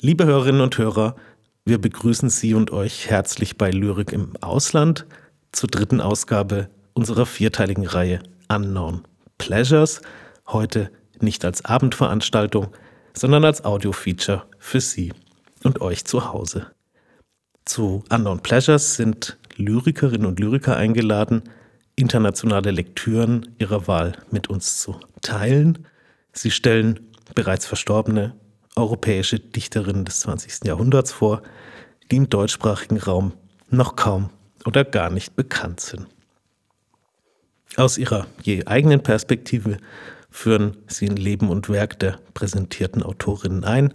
Liebe Hörerinnen und Hörer, wir begrüßen Sie und euch herzlich bei Lyrik im Ausland zur dritten Ausgabe unserer vierteiligen Reihe Unknown Pleasures. Heute nicht als Abendveranstaltung, sondern als Audio-Feature für Sie und euch zu Hause. Zu Unknown Pleasures sind Lyrikerinnen und Lyriker eingeladen, internationale Lektüren ihrer Wahl mit uns zu teilen. Sie stellen bereits verstorbene europäische Dichterin des 20. Jahrhunderts vor, die im deutschsprachigen Raum noch kaum oder gar nicht bekannt sind. Aus ihrer je eigenen Perspektive führen sie in Leben und Werk der präsentierten Autorinnen ein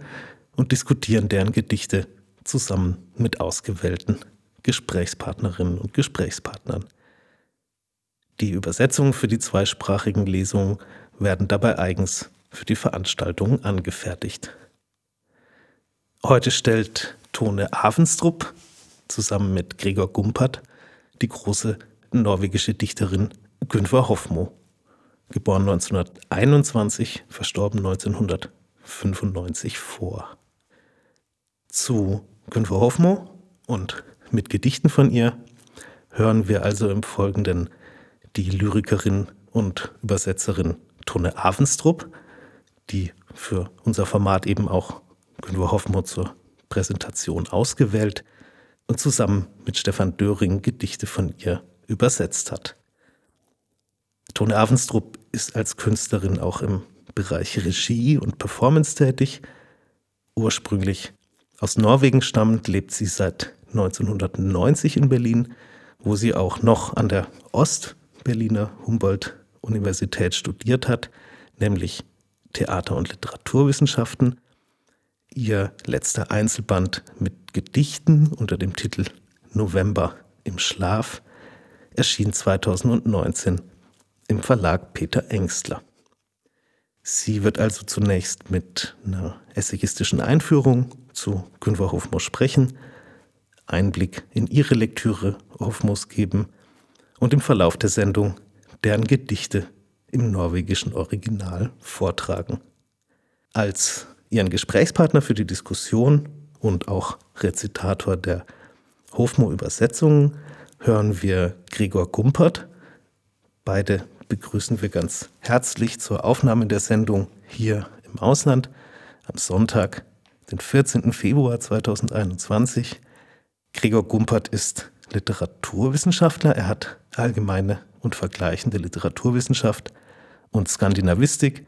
und diskutieren deren Gedichte zusammen mit ausgewählten Gesprächspartnerinnen und Gesprächspartnern. Die Übersetzungen für die zweisprachigen Lesungen werden dabei eigens für die Veranstaltungen angefertigt. Heute stellt Tone Avenstrup zusammen mit Gregor Gumpert die große norwegische Dichterin Günver Hoffmo, geboren 1921, verstorben 1995 vor. Zu Günver Hoffmo und mit Gedichten von ihr hören wir also im Folgenden die Lyrikerin und Übersetzerin Tone Avenstrup, die für unser Format eben auch können Hoffmann zur Präsentation ausgewählt und zusammen mit Stefan Döring Gedichte von ihr übersetzt hat. Tone Avenstrup ist als Künstlerin auch im Bereich Regie und Performance tätig. Ursprünglich aus Norwegen stammend lebt sie seit 1990 in Berlin, wo sie auch noch an der Ostberliner Humboldt-Universität studiert hat, nämlich Theater- und Literaturwissenschaften ihr letzter Einzelband mit Gedichten unter dem Titel November im Schlaf erschien 2019 im Verlag Peter Engstler. Sie wird also zunächst mit einer essayistischen Einführung zu Günver Hofmus sprechen, Einblick in ihre Lektüre Hofmus geben und im Verlauf der Sendung deren Gedichte im norwegischen Original vortragen. Als ihren Gesprächspartner für die Diskussion und auch Rezitator der Hofmo-Übersetzungen hören wir Gregor Gumpert. Beide begrüßen wir ganz herzlich zur Aufnahme der Sendung hier im Ausland am Sonntag, den 14. Februar 2021. Gregor Gumpert ist Literaturwissenschaftler. Er hat allgemeine und vergleichende Literaturwissenschaft und Skandinavistik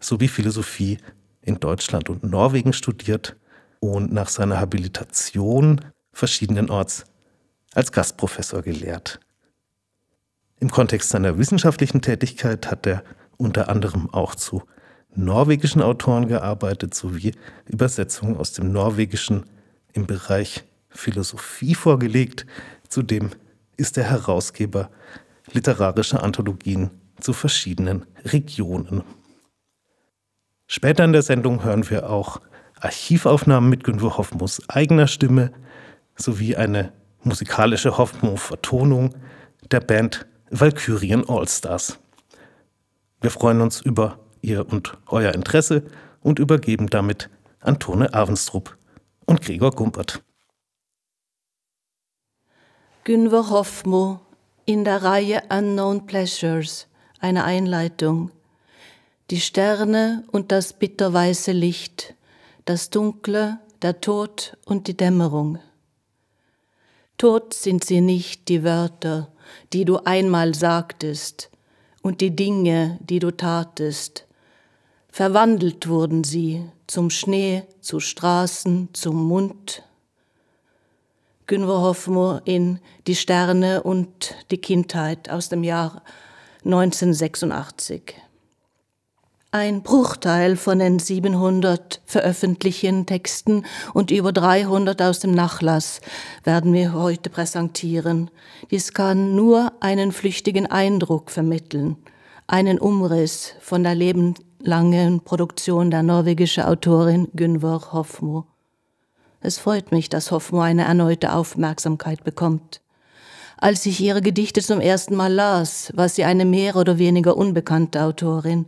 sowie Philosophie in Deutschland und Norwegen studiert und nach seiner Habilitation verschiedenenorts als Gastprofessor gelehrt. Im Kontext seiner wissenschaftlichen Tätigkeit hat er unter anderem auch zu norwegischen Autoren gearbeitet sowie Übersetzungen aus dem Norwegischen im Bereich Philosophie vorgelegt. Zudem ist er Herausgeber literarischer Anthologien zu verschiedenen Regionen Später in der Sendung hören wir auch Archivaufnahmen mit Günter Hoffmus eigener Stimme sowie eine musikalische Hoffmo-Vertonung der Band Valkyrien Allstars. Wir freuen uns über Ihr und Euer Interesse und übergeben damit Antone Avenstrup und Gregor Gumpert. Günver Hoffmo in der Reihe Unknown Pleasures, eine Einleitung die Sterne und das bitterweiße Licht, das Dunkle, der Tod und die Dämmerung. Tod sind sie nicht die Wörter, die du einmal sagtest, und die Dinge, die du tatest. Verwandelt wurden sie zum Schnee, zu Straßen, zum Mund. Günver Hoffmoor in Die Sterne und die Kindheit aus dem Jahr 1986. Ein Bruchteil von den 700 veröffentlichten Texten und über 300 aus dem Nachlass werden wir heute präsentieren. Dies kann nur einen flüchtigen Eindruck vermitteln, einen Umriss von der lebenslangen Produktion der norwegischen Autorin Günvor Hofmo. Es freut mich, dass Hofmo eine erneute Aufmerksamkeit bekommt als ich ihre Gedichte zum ersten Mal las, war sie eine mehr oder weniger unbekannte Autorin,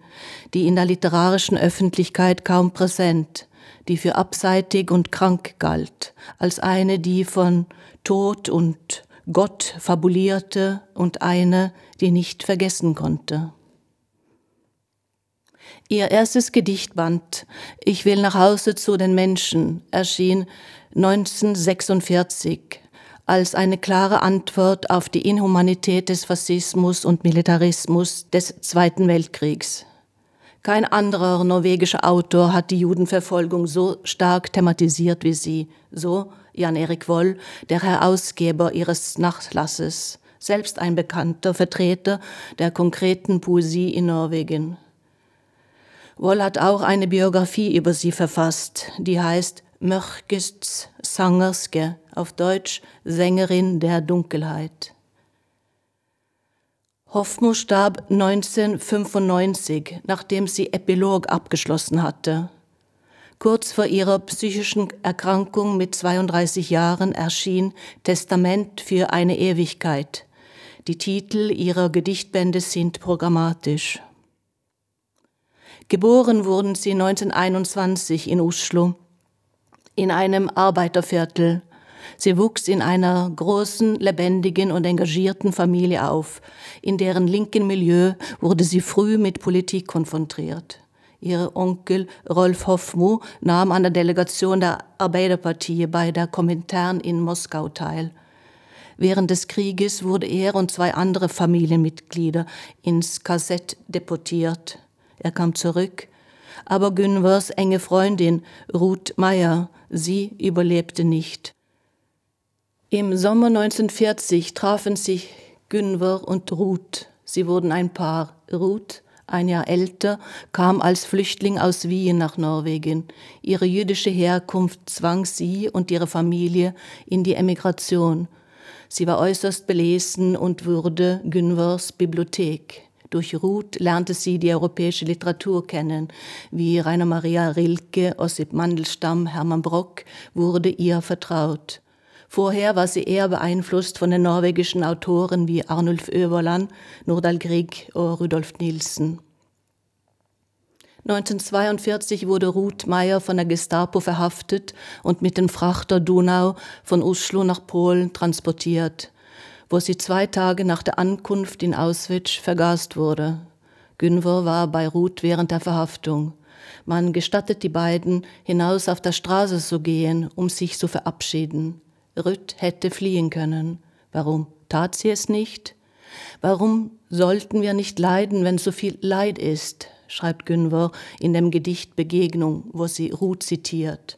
die in der literarischen Öffentlichkeit kaum präsent, die für abseitig und krank galt, als eine, die von Tod und Gott fabulierte und eine, die nicht vergessen konnte. Ihr erstes Gedichtband Ich will nach Hause zu den Menschen erschien 1946 als eine klare Antwort auf die Inhumanität des Faschismus und Militarismus des Zweiten Weltkriegs. Kein anderer norwegischer Autor hat die Judenverfolgung so stark thematisiert wie sie, so Jan Erik Woll, der Herausgeber ihres Nachlasses, selbst ein bekannter Vertreter der konkreten Poesie in Norwegen. Woll hat auch eine Biografie über sie verfasst, die heißt Mörkes Sangerske, auf Deutsch Sängerin der Dunkelheit. Hoffmo starb 1995, nachdem sie Epilog abgeschlossen hatte. Kurz vor ihrer psychischen Erkrankung mit 32 Jahren erschien Testament für eine Ewigkeit. Die Titel ihrer Gedichtbände sind programmatisch. Geboren wurden sie 1921 in Oslo in einem Arbeiterviertel. Sie wuchs in einer großen, lebendigen und engagierten Familie auf. In deren linken Milieu wurde sie früh mit Politik konfrontiert. Ihr Onkel Rolf Hoffmu nahm an der Delegation der Arbeiterpartie bei der Komintern in Moskau teil. Während des Krieges wurde er und zwei andere Familienmitglieder ins Kassett deportiert. Er kam zurück, aber Günvers enge Freundin Ruth Meyer sie überlebte nicht. Im Sommer 1940 trafen sich Günver und Ruth. Sie wurden ein Paar. Ruth, ein Jahr älter, kam als Flüchtling aus Wien nach Norwegen. Ihre jüdische Herkunft zwang sie und ihre Familie in die Emigration. Sie war äußerst belesen und wurde Günvers Bibliothek. Durch Ruth lernte sie die europäische Literatur kennen, wie Rainer Maria Rilke, Ossip Mandelstamm, Hermann Brock wurde ihr vertraut. Vorher war sie eher beeinflusst von den norwegischen Autoren wie Arnulf Øverland, Nordahl Grieg oder Rudolf Nielsen. 1942 wurde Ruth Meyer von der Gestapo verhaftet und mit dem Frachter Donau von Oslo nach Polen transportiert wo sie zwei Tage nach der Ankunft in Auschwitz vergast wurde. Günver war bei Ruth während der Verhaftung. Man gestattet die beiden, hinaus auf der Straße zu gehen, um sich zu verabschieden. Ruth hätte fliehen können. Warum tat sie es nicht? Warum sollten wir nicht leiden, wenn so viel Leid ist? schreibt Günver in dem Gedicht Begegnung, wo sie Ruth zitiert.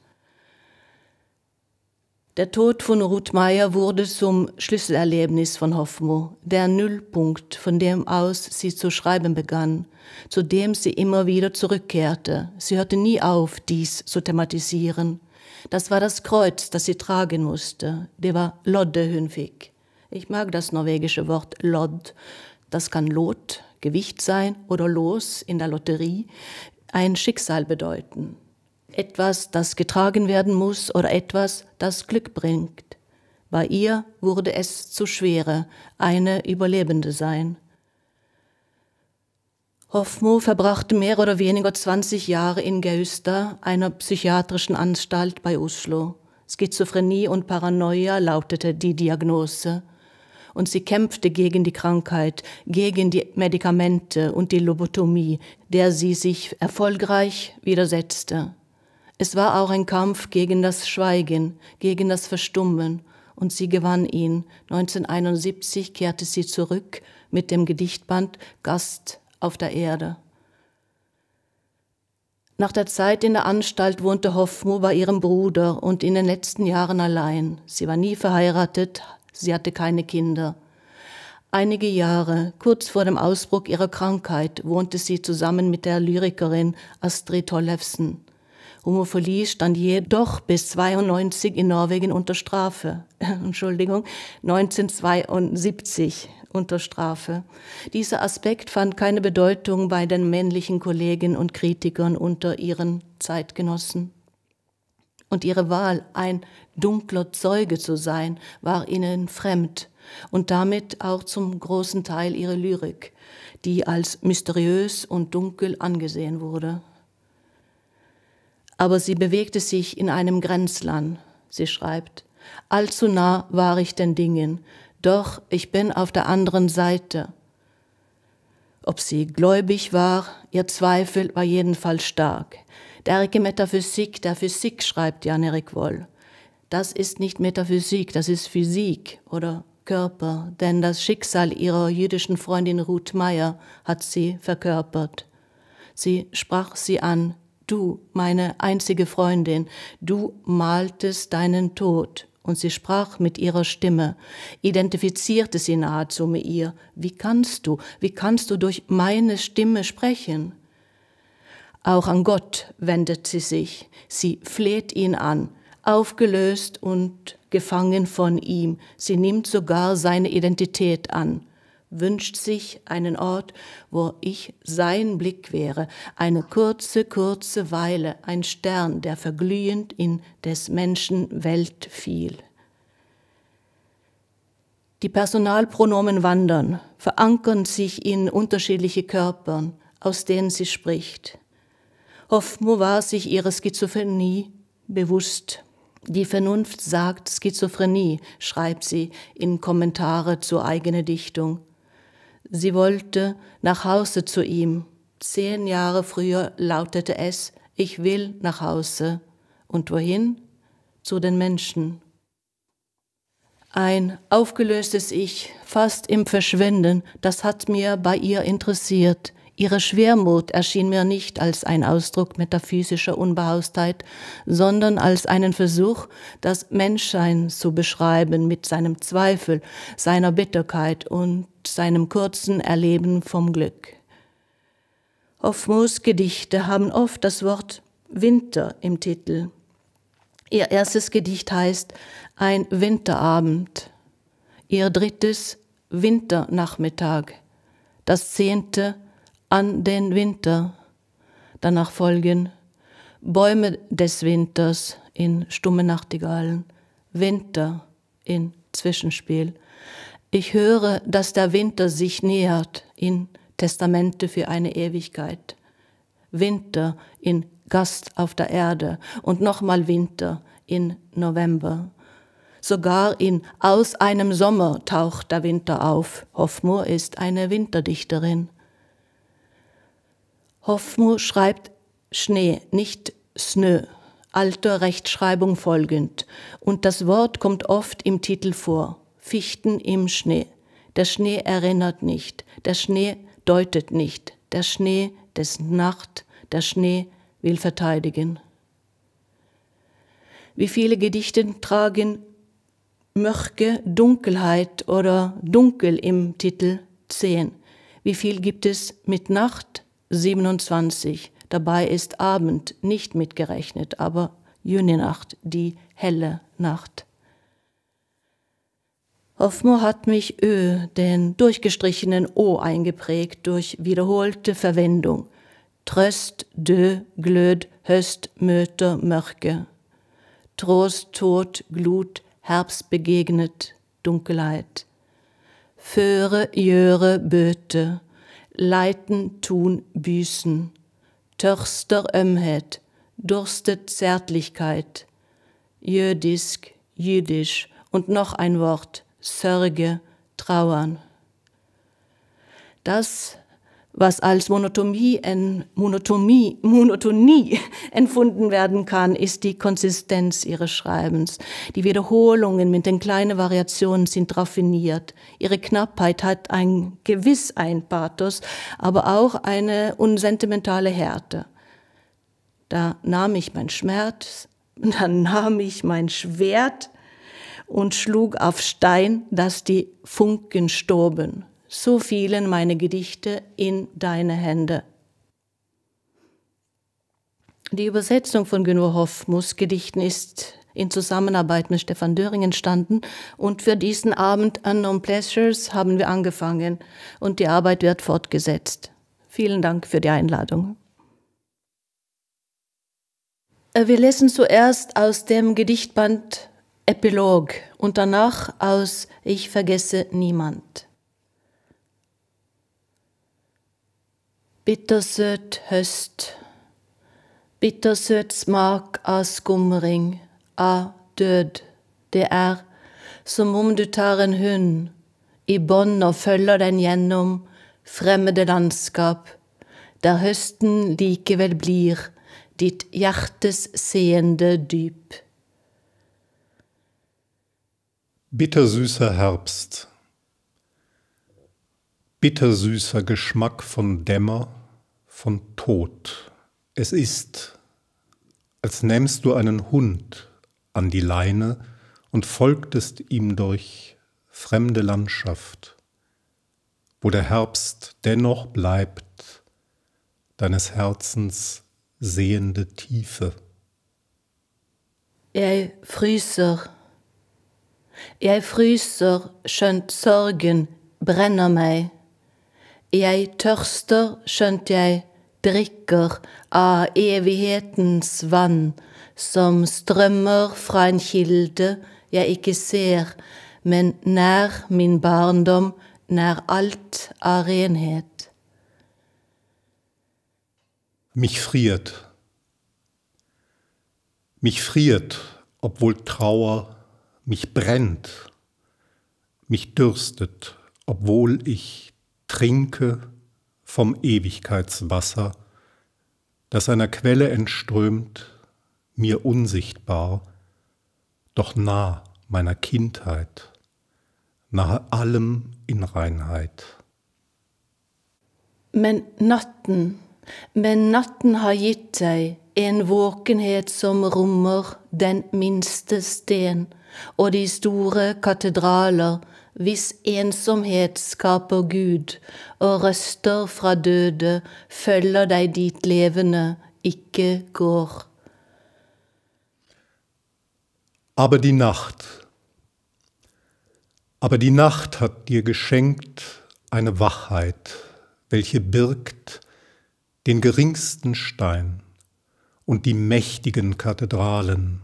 Der Tod von Ruth Meyer wurde zum Schlüsselerlebnis von Hoffmo, der Nullpunkt, von dem aus sie zu schreiben begann, zu dem sie immer wieder zurückkehrte. Sie hörte nie auf, dies zu thematisieren. Das war das Kreuz, das sie tragen musste. Der war Loddehunfik. Ich mag das norwegische Wort Lodd. Das kann Lot, Gewicht sein oder Los in der Lotterie, ein Schicksal bedeuten etwas, das getragen werden muss oder etwas, das Glück bringt. Bei ihr wurde es zu schwere, eine Überlebende sein. Hoffmo verbrachte mehr oder weniger 20 Jahre in Geuster, einer psychiatrischen Anstalt bei Oslo. Schizophrenie und Paranoia lautete die Diagnose. Und sie kämpfte gegen die Krankheit, gegen die Medikamente und die Lobotomie, der sie sich erfolgreich widersetzte. Es war auch ein Kampf gegen das Schweigen, gegen das Verstummen, und sie gewann ihn. 1971 kehrte sie zurück mit dem Gedichtband Gast auf der Erde. Nach der Zeit in der Anstalt wohnte Hoffmo bei ihrem Bruder und in den letzten Jahren allein. Sie war nie verheiratet, sie hatte keine Kinder. Einige Jahre, kurz vor dem Ausbruch ihrer Krankheit, wohnte sie zusammen mit der Lyrikerin Astrid Tollefsen. Homophilie stand jedoch bis 92 in Norwegen unter Strafe. Entschuldigung, 1972 unter Strafe. Dieser Aspekt fand keine Bedeutung bei den männlichen Kollegen und Kritikern unter ihren Zeitgenossen. Und ihre Wahl, ein dunkler Zeuge zu sein, war ihnen fremd und damit auch zum großen Teil ihre Lyrik, die als mysteriös und dunkel angesehen wurde aber sie bewegte sich in einem Grenzland. Sie schreibt, allzu nah war ich den Dingen, doch ich bin auf der anderen Seite. Ob sie gläubig war, ihr Zweifel war jedenfalls stark. Derke Metaphysik, der Physik schreibt Jan-Erik Woll. Das ist nicht Metaphysik, das ist Physik oder Körper, denn das Schicksal ihrer jüdischen Freundin Ruth Meyer hat sie verkörpert. Sie sprach sie an, du, meine einzige Freundin, du maltest deinen Tod. Und sie sprach mit ihrer Stimme, identifizierte sie nahezu mit ihr. Wie kannst du, wie kannst du durch meine Stimme sprechen? Auch an Gott wendet sie sich. Sie fleht ihn an, aufgelöst und gefangen von ihm. Sie nimmt sogar seine Identität an wünscht sich einen Ort, wo ich sein Blick wäre, eine kurze, kurze Weile, ein Stern, der verglühend in des Menschen Welt fiel. Die Personalpronomen wandern, verankern sich in unterschiedliche Körpern, aus denen sie spricht. Hoffmo war sich ihrer Schizophrenie bewusst. Die Vernunft sagt Schizophrenie, schreibt sie in Kommentare zur eigenen Dichtung. Sie wollte nach Hause zu ihm. Zehn Jahre früher lautete es, ich will nach Hause. Und wohin? Zu den Menschen. Ein aufgelöstes Ich, fast im Verschwinden, das hat mir bei ihr interessiert. Ihre Schwermut erschien mir nicht als ein Ausdruck metaphysischer Unbehaustheit, sondern als einen Versuch, das Menschsein zu beschreiben mit seinem Zweifel, seiner Bitterkeit und seinem kurzen Erleben vom Glück. Hoffmoos Gedichte haben oft das Wort Winter im Titel. Ihr erstes Gedicht heißt Ein Winterabend, ihr drittes Winternachmittag, das zehnte an den Winter. Danach folgen Bäume des Winters in stumme Nachtigallen, Winter in Zwischenspiel. Ich höre, dass der Winter sich nähert in Testamente für eine Ewigkeit. Winter in Gast auf der Erde und nochmal Winter in November. Sogar in Aus einem Sommer taucht der Winter auf. Hoffmoor ist eine Winterdichterin. Hoffmo schreibt Schnee, nicht Snö, alter Rechtschreibung folgend, und das Wort kommt oft im Titel vor. Fichten im Schnee. Der Schnee erinnert nicht, der Schnee deutet nicht, der Schnee des Nacht, der Schnee will verteidigen. Wie viele Gedichte tragen Möchke Dunkelheit oder Dunkel im Titel Zehn. Wie viel gibt es mit Nacht 27. Dabei ist Abend nicht mitgerechnet, aber Jünnenacht, die helle Nacht. Hoffmo hat mich Ö, den durchgestrichenen O, eingeprägt durch wiederholte Verwendung. Tröst, Dö, Glöd, Höst, Möter, Mörke. Trost, Tod, Glut, Herbst begegnet, Dunkelheit. Före, Jöre, Böte leiten, tun, büßen. Törster Ömhet, durstet Zärtlichkeit. Jüdisk, jüdisch und noch ein Wort, Sorge, Trauern. Das was als Monotomie, en, Monotomie, Monotonie empfunden werden kann, ist die Konsistenz ihres Schreibens. Die Wiederholungen mit den kleinen Variationen sind raffiniert. Ihre Knappheit hat ein gewiss ein Pathos, aber auch eine unsentimentale Härte. Da nahm ich mein Schmerz, dann nahm ich mein Schwert und schlug auf Stein, dass die Funken stoben so fielen meine Gedichte in deine Hände. Die Übersetzung von Günter Hoffmus Gedichten ist in Zusammenarbeit mit Stefan Döring entstanden und für diesen Abend Unknown Pleasures haben wir angefangen und die Arbeit wird fortgesetzt. Vielen Dank für die Einladung. Äh, wir lesen zuerst aus dem Gedichtband Epilog und danach aus Ich vergesse niemand. Bittersøt høst. Bittersøt smak av skumring, av død. Det er som om du tar en hund i bånd og følger den gjennom fremmede landskap, der høsten likevel blir ditt hjertes seende dyp. Bittersüßer Herbst bittersüßer Geschmack von Dämmer, von Tod. Es ist, als nähmst du einen Hund an die Leine und folgtest ihm durch fremde Landschaft, wo der Herbst dennoch bleibt, deines Herzens sehende Tiefe. Ei fryser. ei fryser, skjønt sorgen brenner meg. Jeg tørster, skjønt jeg drikker av evighetens vann, som strømmer fra en kilde jeg ikke ser, men nær min barndom, nær alt av renhet. Mich friert. Mich friert, obwohl Trauer mich brennt, mich dürstet, obwohl ich trinke vom Ewigkeitswasser, das einer Quelle entströmt, mir unsichtbar, doch nah meiner Kindheit, nahe allem in Reinheit. Men natten, men natten har gitt deg en våkenhet som rommer den minste sten, og de store katedraler hvis ensomhet skaper Gud, og røster fra døde følger deg dit levende ikke går. Aber die Nacht, aber die Nacht hat dir geschenkt eine Wachheit, welche birgt den geringsten Stein und die mächtigen Kathedralen,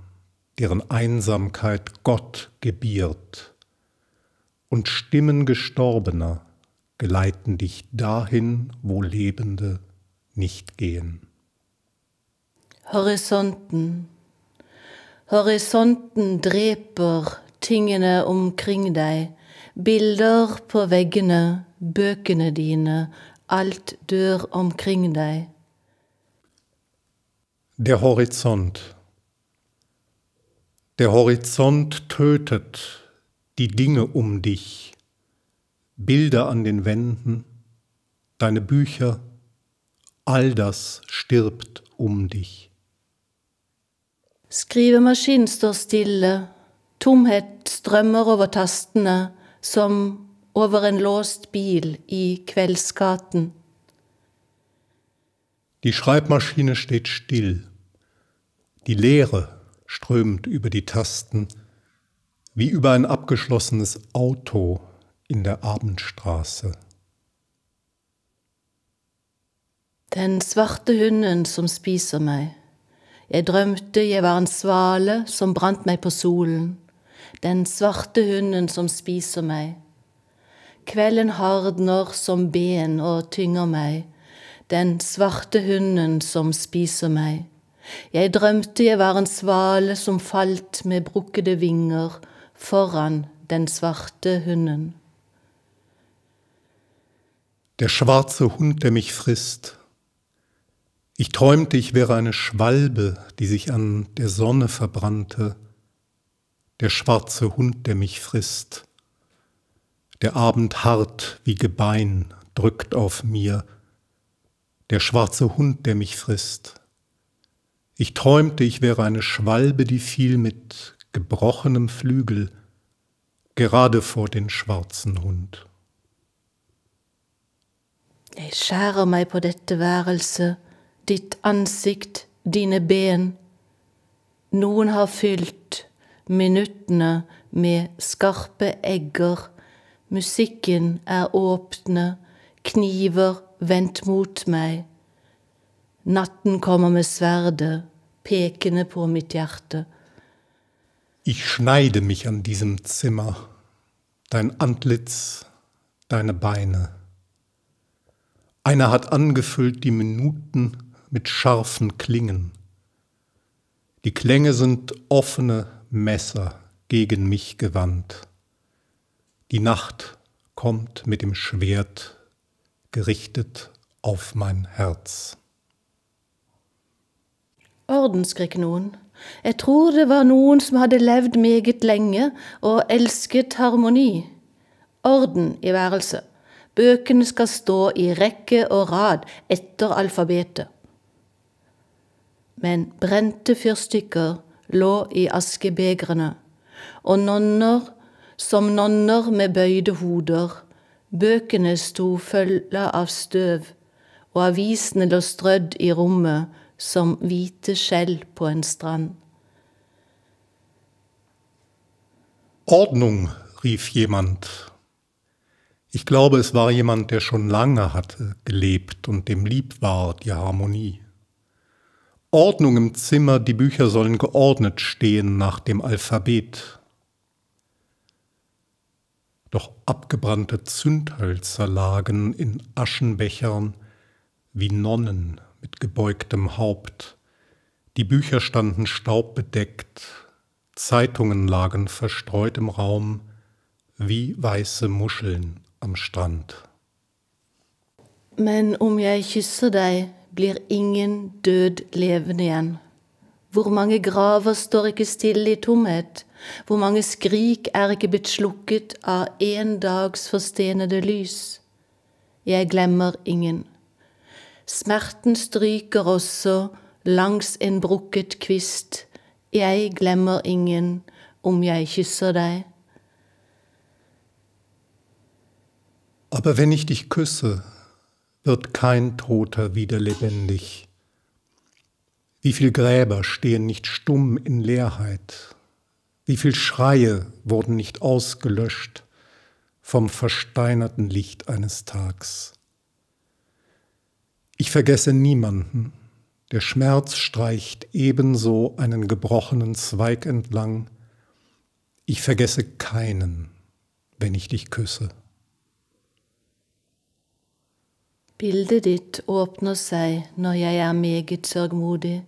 deren Einsamkeit Gott gebiert und Stimmen Gestorbener geleiten dich dahin, wo Lebende nicht gehen. Horizonten, Horizonten dreper tingene omkring deg, bilder på veggene, bøkene diene, alt dör omkring deg. Der Horizont. Der Horizont tötet die Dinge um dich, Bilder an den Wänden, deine Bücher, all das stirbt um dich. Skrivemaskinen står stille, tomhet strømmer over tastene som over en låst bil i kveldsgaten. Die Schreibmaschine steht still. Die Leere strömt über die Tasten wie über ein abgeschlossenes Auto in der Abendstraße. Den svarte hunden som spiser meg. Jeg drømte jeg var en svale som brant meg på solen. Den svarte hunden som spiser meg. Kvelden hardner som ben og tynger meg. Den svarte hunden som spiser meg. Jeg drømte jeg var en svale som falt med brukkede vinger voran den zwachte Hünnen. Der schwarze Hund, der mich frisst. Ich träumte, ich wäre eine Schwalbe, die sich an der Sonne verbrannte. Der schwarze Hund, der mich frisst. Der Abend hart wie Gebein drückt auf mir. Der schwarze Hund, der mich frisst. Ich träumte, ich wäre eine Schwalbe, die fiel mit gebrochenem Flügel gerade vor den schwarzen Hund. Jeg skjærer meg på dette værelset, ditt ansikt, dine ben. Noen har fylt minuttene med skarpe egger, musikken er åpne, kniver vendt mot meg. Natten kommer med sverdet, pekende på mitt hjerte. Ich schneide mich an diesem Zimmer, dein Antlitz, deine Beine. Einer hat angefüllt die Minuten mit scharfen Klingen. Die Klänge sind offene Messer gegen mich gewandt. Die Nacht kommt mit dem Schwert gerichtet auf mein Herz. Ordenskrieg nun. Jeg tror det var noen som hadde levd meget lenge og elsket harmoni. Orden i værelset. Bøkene skal stå i rekke og rad etter alfabetet. Men brente fyrstikker lå i askebegrene, og nonner som nonner med bøyde hoder. Bøkene sto følge av støv, og avisene lå strødd i rommet som hvite skjell på en strand. Ordnung, rief jemand. Ich glaube, es war jemand, der schon lange hatte gelebt und dem lieb war die Harmonie. Ordnung im Zimmer, die Bücher sollen geordnet stehen nach dem Alphabet. Doch abgebrannte Zündhölzer lagen in Aschenbechern wie Nonnen mit gebeugtem Haupt. Die Bücher standen staubbedeckt, Zeitungen lagen verstreut im Raum, wie weiße Muscheln am strand. Men um jeg kysser deg, blir ingen død levende igjen. Hvor mange graver står ikke stille i tomhet? Hvor mange skrik er ikke blitt slukket av en dags forstenede lys? Jeg glemmer ingen. Smerten stryker også langs en brukket kvist. Jeg glemmer ingen om jeg kysser deg. Aber wenn ich dich küsse, wird kein Toter wieder lebendig. Wie viel Gräber stehen nicht stumm in Leerheit? Wie viel Schreie wurden nicht ausgelöscht vom versteinerten Licht eines Tags? Ich vergesse niemanden. Der Schmerz streicht ebenso einen gebrochenen Zweig entlang. Ich vergesse keinen, wenn ich dich küsse. Bildet ditt åpner seg når jeg er meget sørgmodig.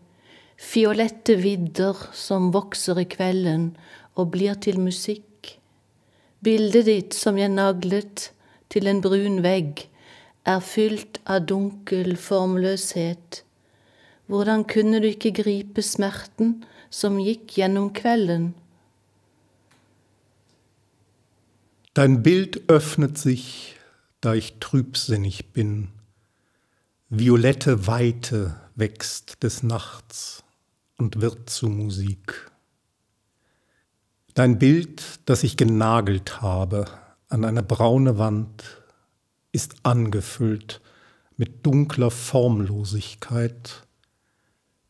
Fiolette vidder som vokser i kvelden og blir til musikk. Bildet ditt som jeg naglet til en brun vegg, er fylt av dunkel formløshet. Hvordan kunne du ikke gripe smerten som gikk gjennom kvelden? Dein Bild öffnet sich, da ich trübsinnig bin. Violette Weite wächst des Nachts und wird zu Musik. Dein Bild, das ich genagelt habe an eine braune Wand ist angefüllt mit dunkler Formlosigkeit.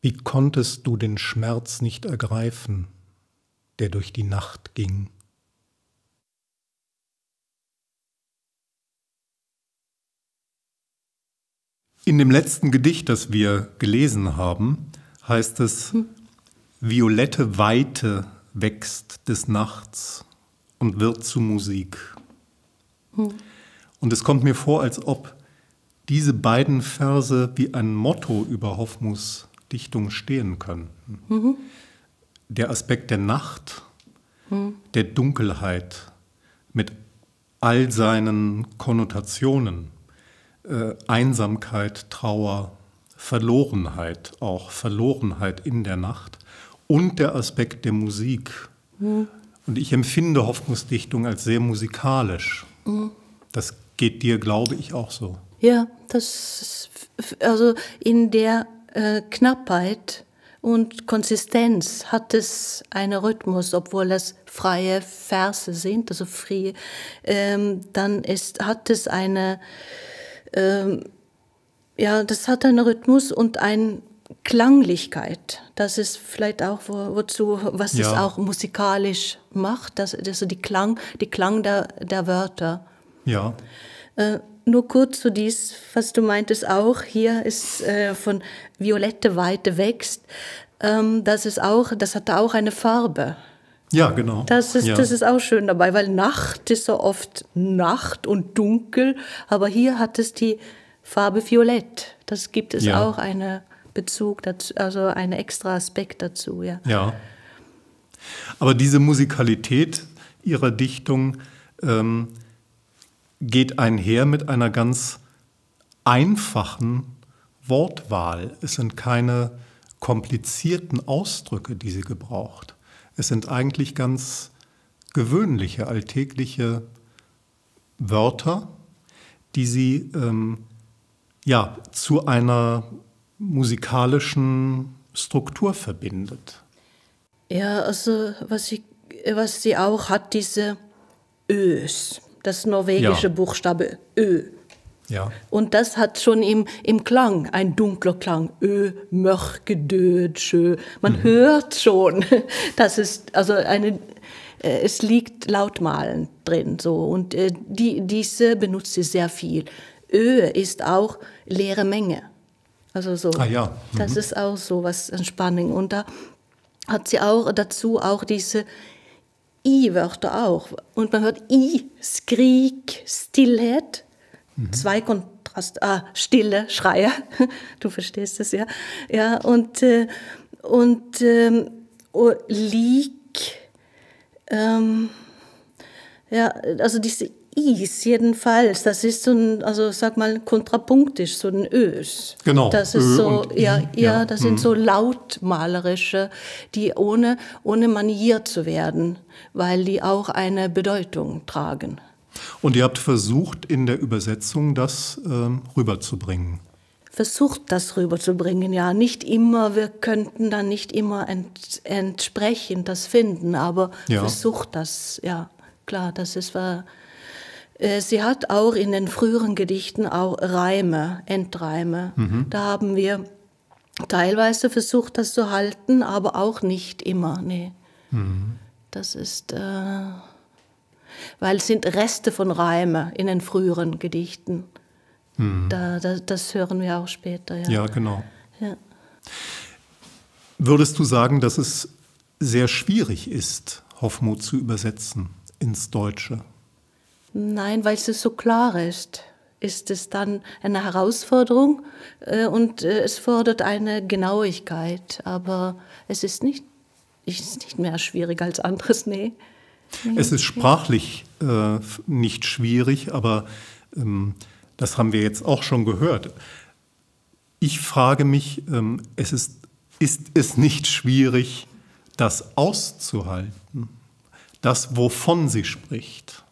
Wie konntest du den Schmerz nicht ergreifen, der durch die Nacht ging? In dem letzten Gedicht, das wir gelesen haben, heißt es, Violette Weite wächst des Nachts und wird zu Musik. Hm. Und es kommt mir vor, als ob diese beiden Verse wie ein Motto über Hoffmus Dichtung stehen können. Mhm. Der Aspekt der Nacht, mhm. der Dunkelheit mit all seinen Konnotationen, äh, Einsamkeit, Trauer, Verlorenheit, auch Verlorenheit in der Nacht und der Aspekt der Musik. Mhm. Und ich empfinde Hoffnungsdichtung als sehr musikalisch. Das geht dir, glaube ich, auch so. Ja, das also in der äh, Knappheit und Konsistenz hat es einen Rhythmus, obwohl es freie Verse sind, also free, ähm, dann ist, hat es eine, ähm, ja, das hat einen Rhythmus und eine Klanglichkeit. Das ist vielleicht auch, wo, wozu, was ja. es auch musikalisch macht, dass also die Klang, die Klang der, der Wörter. Ja. Äh, nur kurz zu dies, was du meintest auch, hier ist äh, von violette Weite wächst, ähm, das ist auch, das hat auch eine Farbe. Ja, genau. Das ist, ja. das ist auch schön dabei, weil Nacht ist so oft Nacht und dunkel, aber hier hat es die Farbe Violett. Das gibt es ja. auch einen Bezug dazu, also einen extra Aspekt dazu, ja. Ja. Aber diese Musikalität ihrer Dichtung, ähm, geht einher mit einer ganz einfachen Wortwahl. Es sind keine komplizierten Ausdrücke, die sie gebraucht. Es sind eigentlich ganz gewöhnliche, alltägliche Wörter, die sie ähm, ja, zu einer musikalischen Struktur verbindet. Ja, also was sie, was sie auch hat, diese Ös das norwegische ja. Buchstabe Ö. Ja. Und das hat schon im, im Klang ein dunkler Klang. Ö, mörke, dö, tschö. Man mhm. hört schon, dass es, also eine, äh, es liegt Lautmalen drin. So. Und äh, die, diese benutzt sie sehr viel. Ö ist auch leere Menge. Also so. Ah, ja. mhm. Das ist auch so was an Und da hat sie auch dazu auch diese I-Wörter auch. Und man hört I, Skrik, Stillheit. Mhm. Zwei Kontrast, ah, Stille, Schreie. Du verstehst es, ja. Ja, und, äh, und ähm, oh, Leak. Ähm, ja, also diese Is jedenfalls. Das ist so ein, also sag mal, kontrapunktisch, so ein Ös. Genau. Das ist Ö so, ja, I, ja, das ja. sind hm. so lautmalerische, die ohne, ohne maniert zu werden, weil die auch eine Bedeutung tragen. Und ihr habt versucht, in der Übersetzung das ähm, rüberzubringen versucht, das rüberzubringen. Ja, nicht immer, wir könnten dann nicht immer ent, entsprechend das finden, aber ja. versucht das, ja. Klar, das ist, war äh, äh, sie hat auch in den früheren Gedichten auch Reime, Endreime. Mhm. Da haben wir teilweise versucht, das zu halten, aber auch nicht immer. Nee. Mhm. Das ist, äh, weil es sind Reste von Reime in den früheren Gedichten. Mhm. Da, da, das hören wir auch später. Ja, ja genau. Ja. Würdest du sagen, dass es sehr schwierig ist, Hoffmut zu übersetzen ins Deutsche? Nein, weil es so klar ist. Ist es dann eine Herausforderung äh, und äh, es fordert eine Genauigkeit. Aber es ist nicht, ist nicht mehr schwierig als anderes, nee. Es ist sprachlich äh, nicht schwierig, aber ähm, das haben wir jetzt auch schon gehört. Ich frage mich, ähm, es ist, ist es nicht schwierig, das auszuhalten, das, wovon sie spricht?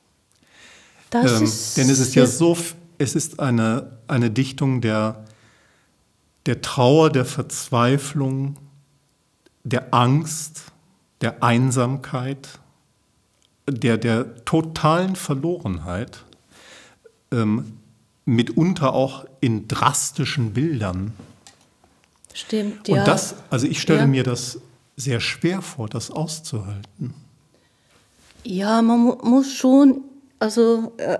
Das ähm, ist denn es ist ja so, es ist eine, eine Dichtung der, der Trauer, der Verzweiflung, der Angst, der Einsamkeit, der, der totalen Verlorenheit, ähm, mitunter auch in drastischen Bildern. Stimmt, ja. Und das, also ich stelle ja. mir das sehr schwer vor, das auszuhalten. Ja, man mu muss schon also äh,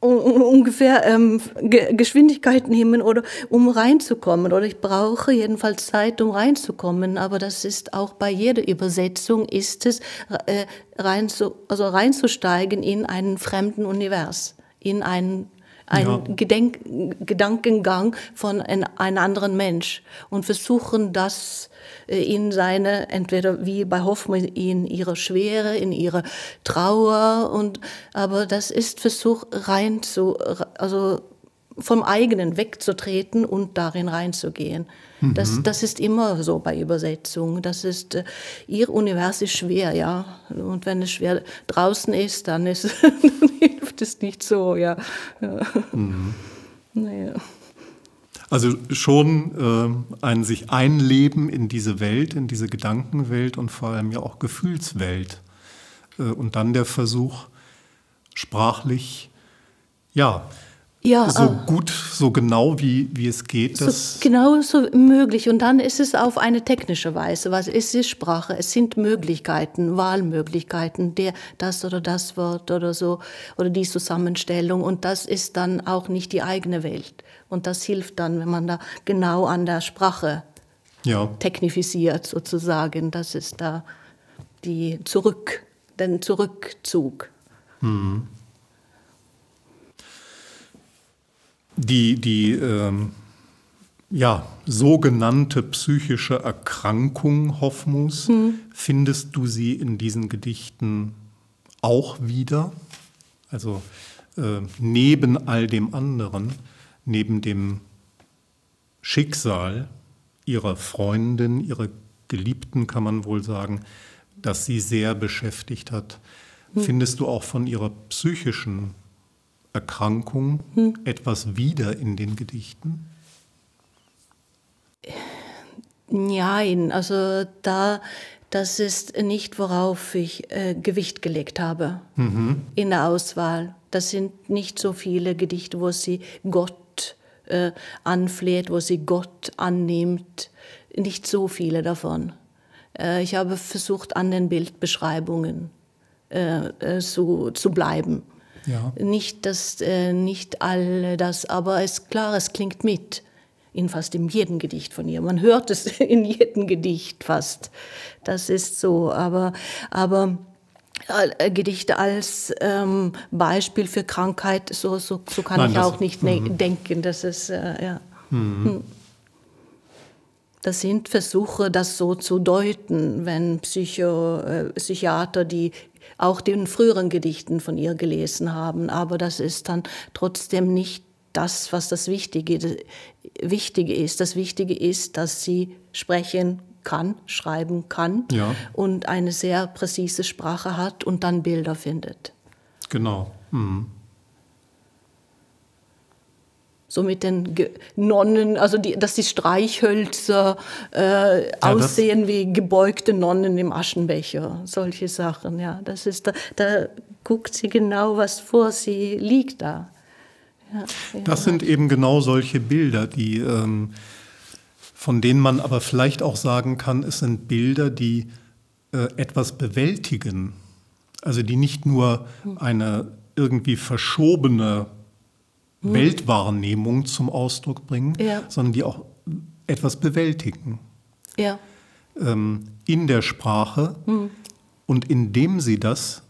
ungefähr ähm, Ge Geschwindigkeit nehmen oder um reinzukommen. Oder ich brauche jedenfalls Zeit, um reinzukommen. Aber das ist auch bei jeder Übersetzung ist es äh, rein zu, also reinzusteigen in einen fremden Univers, in einen ein ja. Gedenk Gedankengang von ein, einem anderen Mensch und versuchen das äh, in seine, entweder wie bei Hoffmann, in ihre Schwere, in ihre Trauer und, aber das ist Versuch rein zu, also vom eigenen wegzutreten und darin reinzugehen. Mhm. Das, das ist immer so bei Übersetzungen. Das ist, äh, ihr Universum ist schwer, ja. Und wenn es schwer draußen ist, dann, ist, dann hilft es nicht so, ja. ja. Mhm. Naja. Also schon äh, ein sich einleben in diese Welt, in diese Gedankenwelt und vor allem ja auch Gefühlswelt. Äh, und dann der Versuch, sprachlich, ja, ja, so äh, gut, so genau wie, wie es geht. So genau so möglich. Und dann ist es auf eine technische Weise. Was ist die Sprache? Es sind Möglichkeiten, Wahlmöglichkeiten, der, das oder das Wort oder so, oder die Zusammenstellung. Und das ist dann auch nicht die eigene Welt. Und das hilft dann, wenn man da genau an der Sprache ja. technifiziert sozusagen. Das ist da die Zurück, den Zurückzug. Mhm. die, die ähm, ja, sogenannte psychische Erkrankung Hoffmus, hm. findest du sie in diesen Gedichten auch wieder? Also äh, neben all dem anderen, neben dem Schicksal ihrer Freundin, ihrer Geliebten, kann man wohl sagen, das sie sehr beschäftigt hat, hm. findest du auch von ihrer psychischen Erkrankung hm. etwas wieder in den Gedichten? Nein, also da, das ist nicht, worauf ich äh, Gewicht gelegt habe mhm. in der Auswahl. Das sind nicht so viele Gedichte, wo sie Gott äh, anfleht, wo sie Gott annimmt. Nicht so viele davon. Äh, ich habe versucht, an den Bildbeschreibungen zu, äh, äh, zu bleiben. Ja. Nicht, dass, äh, nicht all das, aber es, ist klar, es klingt mit in fast in jedem Gedicht von ihr. Man hört es in jedem Gedicht fast. Das ist so. Aber, aber äh, Gedichte als ähm, Beispiel für Krankheit, so, so, so kann Nein, ich auch nicht ne, mhm. denken. Das ist, äh, ja. Mhm. Hm. Das sind Versuche, das so zu deuten, wenn Psycho, äh, Psychiater die auch den früheren Gedichten von ihr gelesen haben. Aber das ist dann trotzdem nicht das, was das Wichtige, Wichtige ist. Das Wichtige ist, dass sie sprechen kann, schreiben kann ja. und eine sehr präzise Sprache hat und dann Bilder findet. Genau. Mhm so mit den Ge Nonnen, also die, dass die Streichhölzer äh, ja, aussehen wie gebeugte Nonnen im Aschenbecher, solche Sachen. Ja, das ist da, da guckt sie genau, was vor sie liegt da. Ja, ja. das sind eben genau solche Bilder, die ähm, von denen man aber vielleicht auch sagen kann, es sind Bilder, die äh, etwas bewältigen, also die nicht nur hm. eine irgendwie verschobene hm. Weltwahrnehmung zum Ausdruck bringen, ja. sondern die auch etwas bewältigen. Ja. Ähm, in der Sprache hm. und indem sie das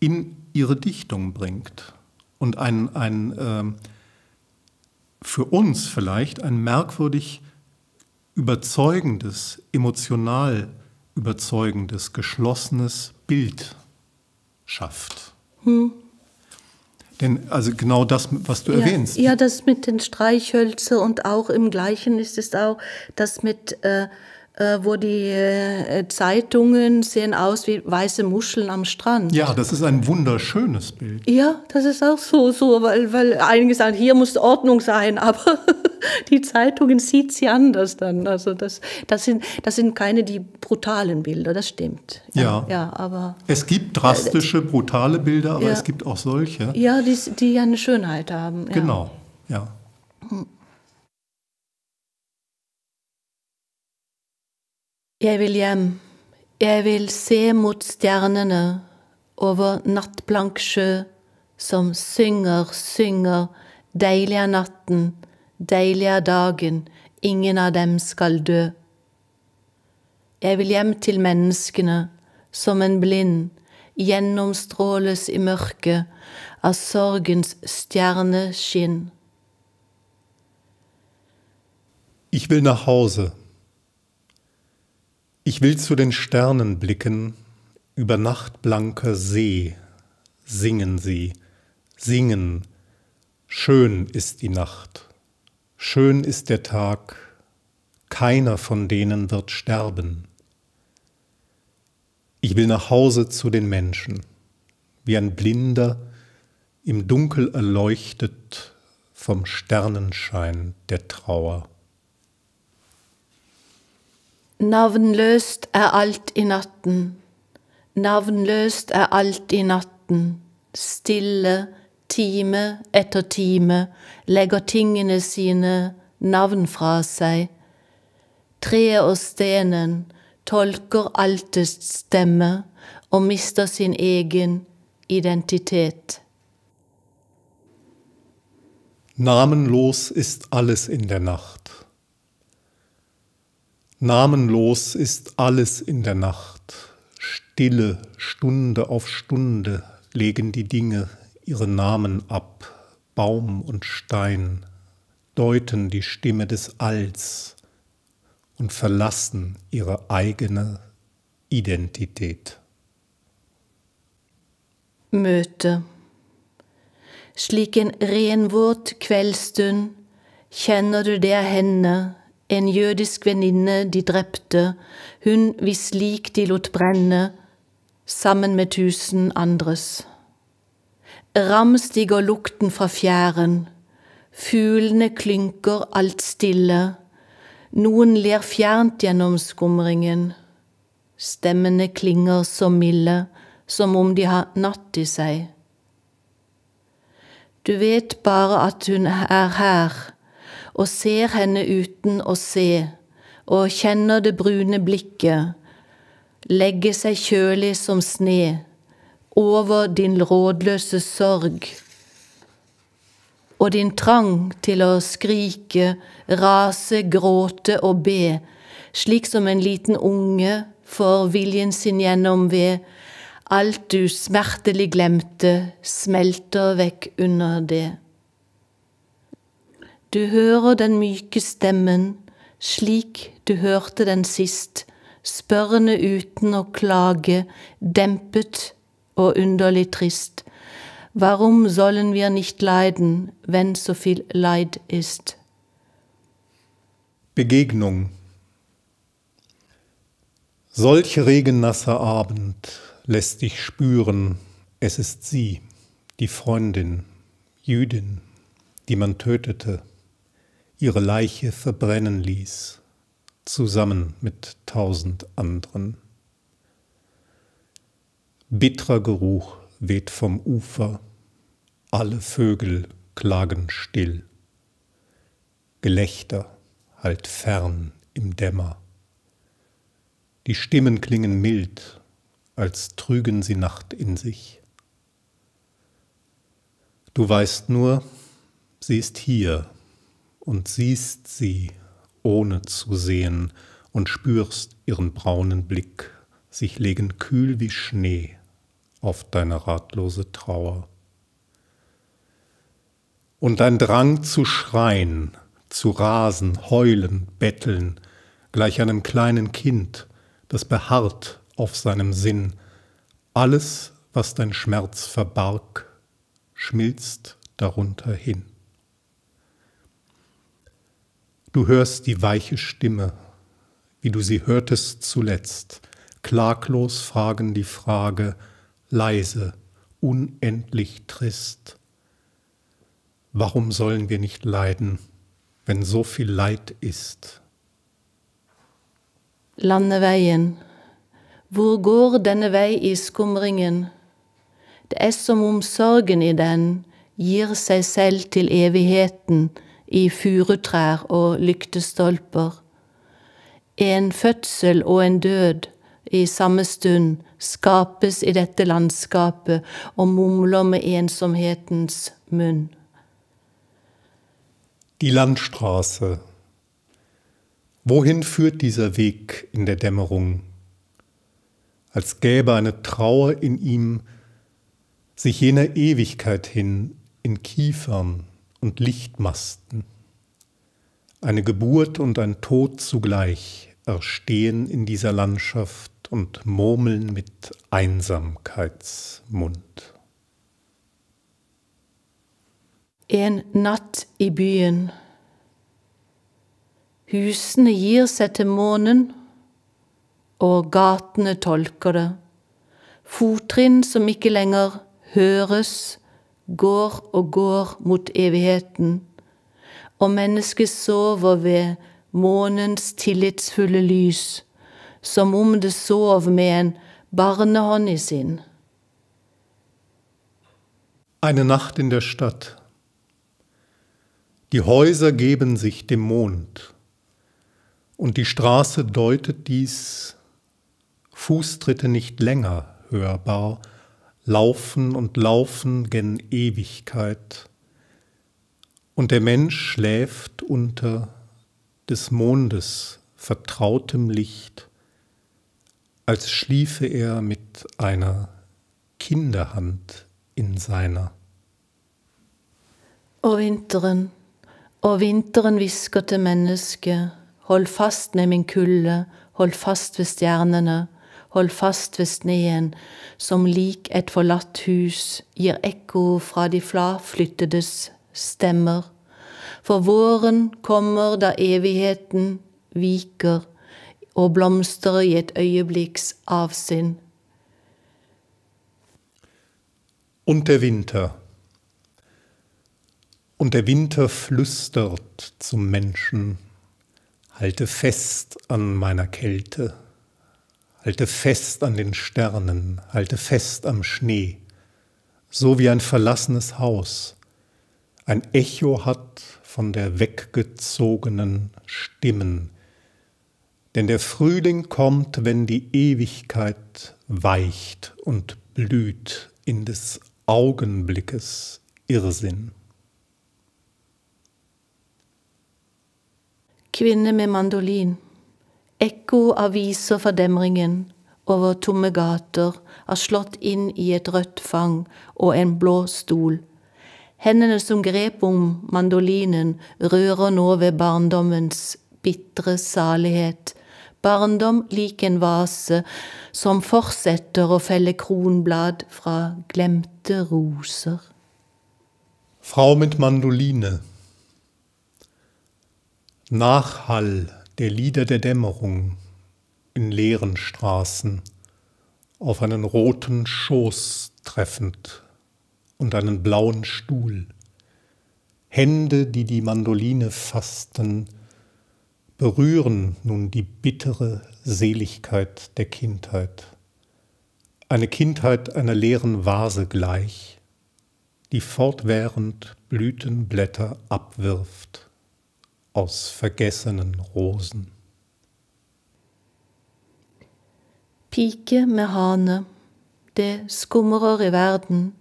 in ihre Dichtung bringt und ein, ein äh, für uns vielleicht ein merkwürdig überzeugendes, emotional überzeugendes, geschlossenes Bild schafft. Hm. Den, also genau das, was du ja, erwähnst. Ja, das mit den Streichhölzer und auch im Gleichen ist es auch, dass mit äh, äh, wo die äh, Zeitungen sehen aus wie weiße Muscheln am Strand. Ja, das ist ein wunderschönes Bild. Ja, das ist auch so, so weil, weil einige sagen, hier muss Ordnung sein, aber die Zeitungen sieht sie anders dann. Also das, das, sind, das sind keine die brutalen Bilder, das stimmt. Ja, ja, ja aber... Es gibt drastische, brutale Bilder, aber ja, es gibt auch solche. Ja, die, die eine Schönheit haben. Ja. Genau, ja. Jeg vil hjem, jeg vil se mot stjernene over nattblank sjø som synger, synger, deilig er natten, deilig er dagen, ingen av dem skal dø. Jeg vil hjem til menneskene, som en blind, gjennomstråles i mørket av sorgens stjerneskinn. Ich will nach Hause. Ich will zu den Sternen blicken, über nachtblanker See singen sie, singen. Schön ist die Nacht, schön ist der Tag, keiner von denen wird sterben. Ich will nach Hause zu den Menschen, wie ein Blinder, im Dunkel erleuchtet vom Sternenschein der Trauer. Navnløst er alt i natten, navnløst er alt i natten. Stille, time etter time, legger tingene sine navn fra seg. Treet og stenen tolker altes stemme og mister sin egen identitet. Namenlos ist alles in der Nacht. Namenlos ist alles in der Nacht. Stille, Stunde auf Stunde legen die Dinge ihre Namen ab, Baum und Stein, deuten die Stimme des Alls und verlassen ihre eigene Identität. Möte Schliegen en ren, våt kveldsstund du det henne en jødisk venninne de drepte, hun hvis lik de lot brenne, sammen med tusen andres. Ram stiger lukten fra fjæren, fuglene klynker alt stille, noen ler fjernt gjennom skumringen, stemmene klinger så milde som om de har natt i seg. Du vet bare at hun er her og ser henne uten å se, og kjenner det brune blikket, legge seg kjølig som sne, over din rådløse sorg og din trang til å skrike, rase, gråte og be, slik som en liten unge får viljen sin gjennom ved, alt du smertelig glemte, smelter vekk under det. Du hører den myke stemmen, slik du hørte den sist, spørrende uten å klage, dempet og underlig trist. Warum sollen wir nicht leiden, wenn so viel Leid ist? Begegnung. Solch regennasser Abend lässt dich spüren, es ist sie, die Freundin, Jüdin, die man tötete ihre Leiche verbrennen ließ, zusammen mit tausend anderen. Bitterer Geruch weht vom Ufer, alle Vögel klagen still. Gelächter hallt fern im Dämmer. Die Stimmen klingen mild, als trügen sie Nacht in sich. Du weißt nur, sie ist hier, und siehst sie, ohne zu sehen, und spürst ihren braunen Blick, sich legen kühl wie Schnee auf deine ratlose Trauer. Und dein Drang zu schreien, zu rasen, heulen, betteln, gleich einem kleinen Kind, das beharrt auf seinem Sinn, alles, was dein Schmerz verbarg, schmilzt darunter hin. Du hörst die weiche Stimme, wie du sie hörtest zuletzt. Klaglos fragen die Frage, leise, unendlich trist. Warum sollen wir nicht leiden, wenn so viel Leid ist? Weihen, wo går deine vei i kum ringen. De som om sorgen i den gir seg selv til evigheten i furutrær og lyktestolper. En fødsel og en død i samme stund skapes i dette landskapet og mumler med ensomhetens munn. Die Landstraße. Wohin führt dieser Weg in der Dämmerung? Als gäbe eine Trauer in ihm sich jener Ewigkeit hin in Kiefern und Lichtmasten. Eine Geburt und ein Tod zugleich erstehen in dieser Landschaft und murmeln mit Einsamkeitsmund. En natt i byen. Husene gir seg til månen, og gatene tolker det. Fottrinn som ikke lenger høres, går og går mot evigheten, og mennesket sover ved månens tillitsfulle lys, som om det sov med en barnehånd i sin. Eine Nacht in der Stadt. Die Häuser geben sich dem Mond, und die Straße deutet dies Fußtritte nicht länger hörbar, laufen und laufen gen Ewigkeit. Und der Mensch schläft unter des Mondes vertrautem Licht, als schliefe er mit einer Kinderhand in seiner. O Winteren, o Winteren, hvisker til mennesket, hold fast med min kulde, hol fast ved stjernene, hold fast ved sneen, som lik et forlatt hus gir ekko fra de fraflyttedes stemmer. For våren kommer da evigheten viker og blomstrer i et øyeblikks avsinn. Und der Winter. Und der Winter flüstert zum Menschen, halte fest an meiner Kälte. Halte fest an den Sternen, halte fest am Schnee, so wie ein verlassenes Haus ein Echo hat von der weggezogenen Stimmen. Denn der Frühling kommt, wenn die Ewigkeit weicht und blüht in des Augenblickes Irrsinn. Kvinne med mandolin. Ekko av viser demringen over tomme gater er slått inn i et rødt fang og en blå stol. Hendene som grep om mandolinen, rører nå ved barndommens bitre salighet. Barndom lik en vase som fortsetter å felle kronblad fra glemte roser. Frau mit Mandoline Nachhall der Lieder der Dämmerung in leeren Straßen, auf einen roten Schoß treffend und einen blauen Stuhl, Hände, die die Mandoline fassten, berühren nun die bittere Seligkeit der Kindheit. Eine Kindheit einer leeren Vase gleich, die fortwährend Blütenblätter abwirft. aus vergessenen Rosen. Pike med hane, det skumrer i verden,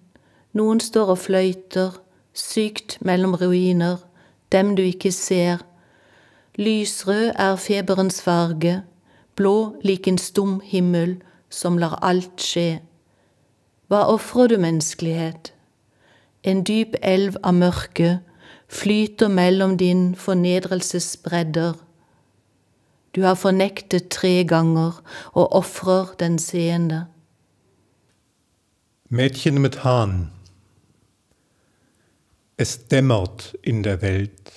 noen står og fløyter, sykt mellom ruiner, dem du ikke ser, lysrød er feberens farge, blå lik en stum himmel som lar alt skje. Hva ofrer du menneskelighet? En dyp elv av mørke, flyter mellom din fornedrelsesbredder. Du har fornektet tre ganger og ofrer den seende. Mädchen mit Hahn. Es dämmert in der Welt.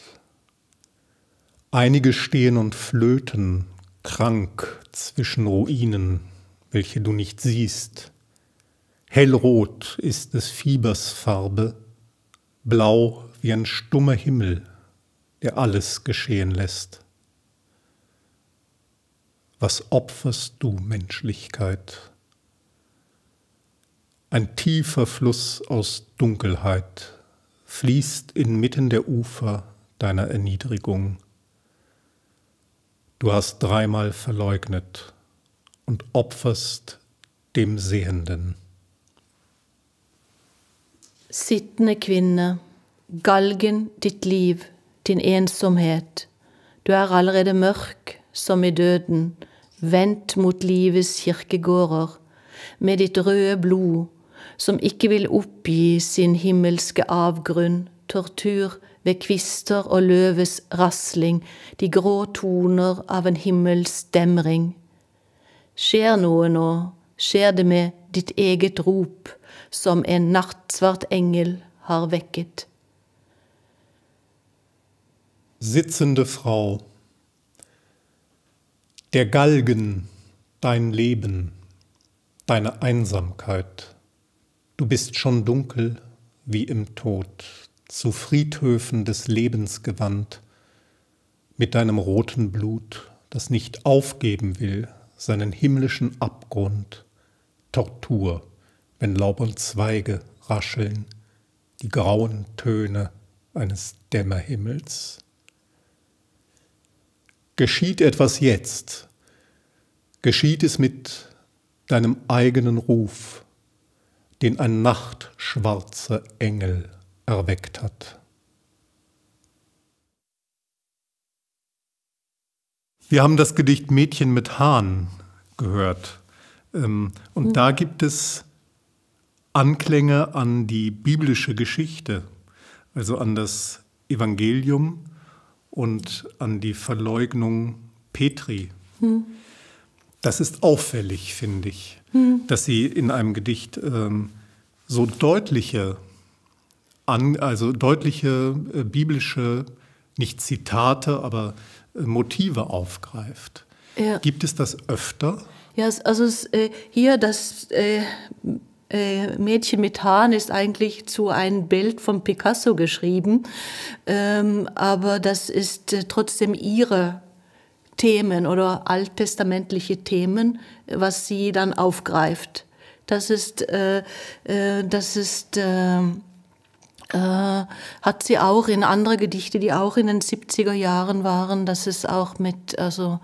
Einige stehen und flöten, krank zwischen Ruinen, welche du nicht siehst. Hellrot ist des Fiebers Farbe, blau wie ein stummer Himmel, der alles geschehen lässt. Was opferst du, Menschlichkeit? Ein tiefer Fluss aus Dunkelheit fließt inmitten der Ufer deiner Erniedrigung. Du hast dreimal verleugnet und opferst dem Sehenden. Sittende kvinne Galgen, ditt liv, din ensomhet. Du er allerede mørk som i døden, vendt mot livets kirkegårder, med ditt røde blod, som ikke vil oppgi sin himmelske avgrunn, tortur ved kvister og løves rasling, de grå toner av en himmels demring. Skjer noe nå, skjer det med ditt eget rop, som en nattsvart engel har vekket. sitzende Frau, der Galgen, dein Leben, deine Einsamkeit, du bist schon dunkel wie im Tod, zu Friedhöfen des Lebens gewandt, mit deinem roten Blut, das nicht aufgeben will, seinen himmlischen Abgrund, Tortur, wenn Laub und Zweige rascheln, die grauen Töne eines Dämmerhimmels geschieht etwas jetzt, geschieht es mit deinem eigenen Ruf, den ein nachtschwarzer Engel erweckt hat. Wir haben das Gedicht Mädchen mit Hahn gehört. Ähm, und hm. da gibt es Anklänge an die biblische Geschichte, also an das Evangelium und an die Verleugnung Petri. Hm. Das ist auffällig, finde ich, hm. dass sie in einem Gedicht ähm, so deutliche, an, also deutliche äh, biblische, nicht Zitate, aber äh, Motive aufgreift. Ja. Gibt es das öfter? Ja, also äh, hier das äh, äh, Mädchen mit Haaren ist eigentlich zu einem Bild von Picasso geschrieben, ähm, aber das ist äh, trotzdem ihre Themen oder alttestamentliche Themen, was sie dann aufgreift. Das ist, äh, äh das ist ähm, äh, hat sie auch in andere Gedichte, die auch in den 70er Jahren waren, das ist auch mit, also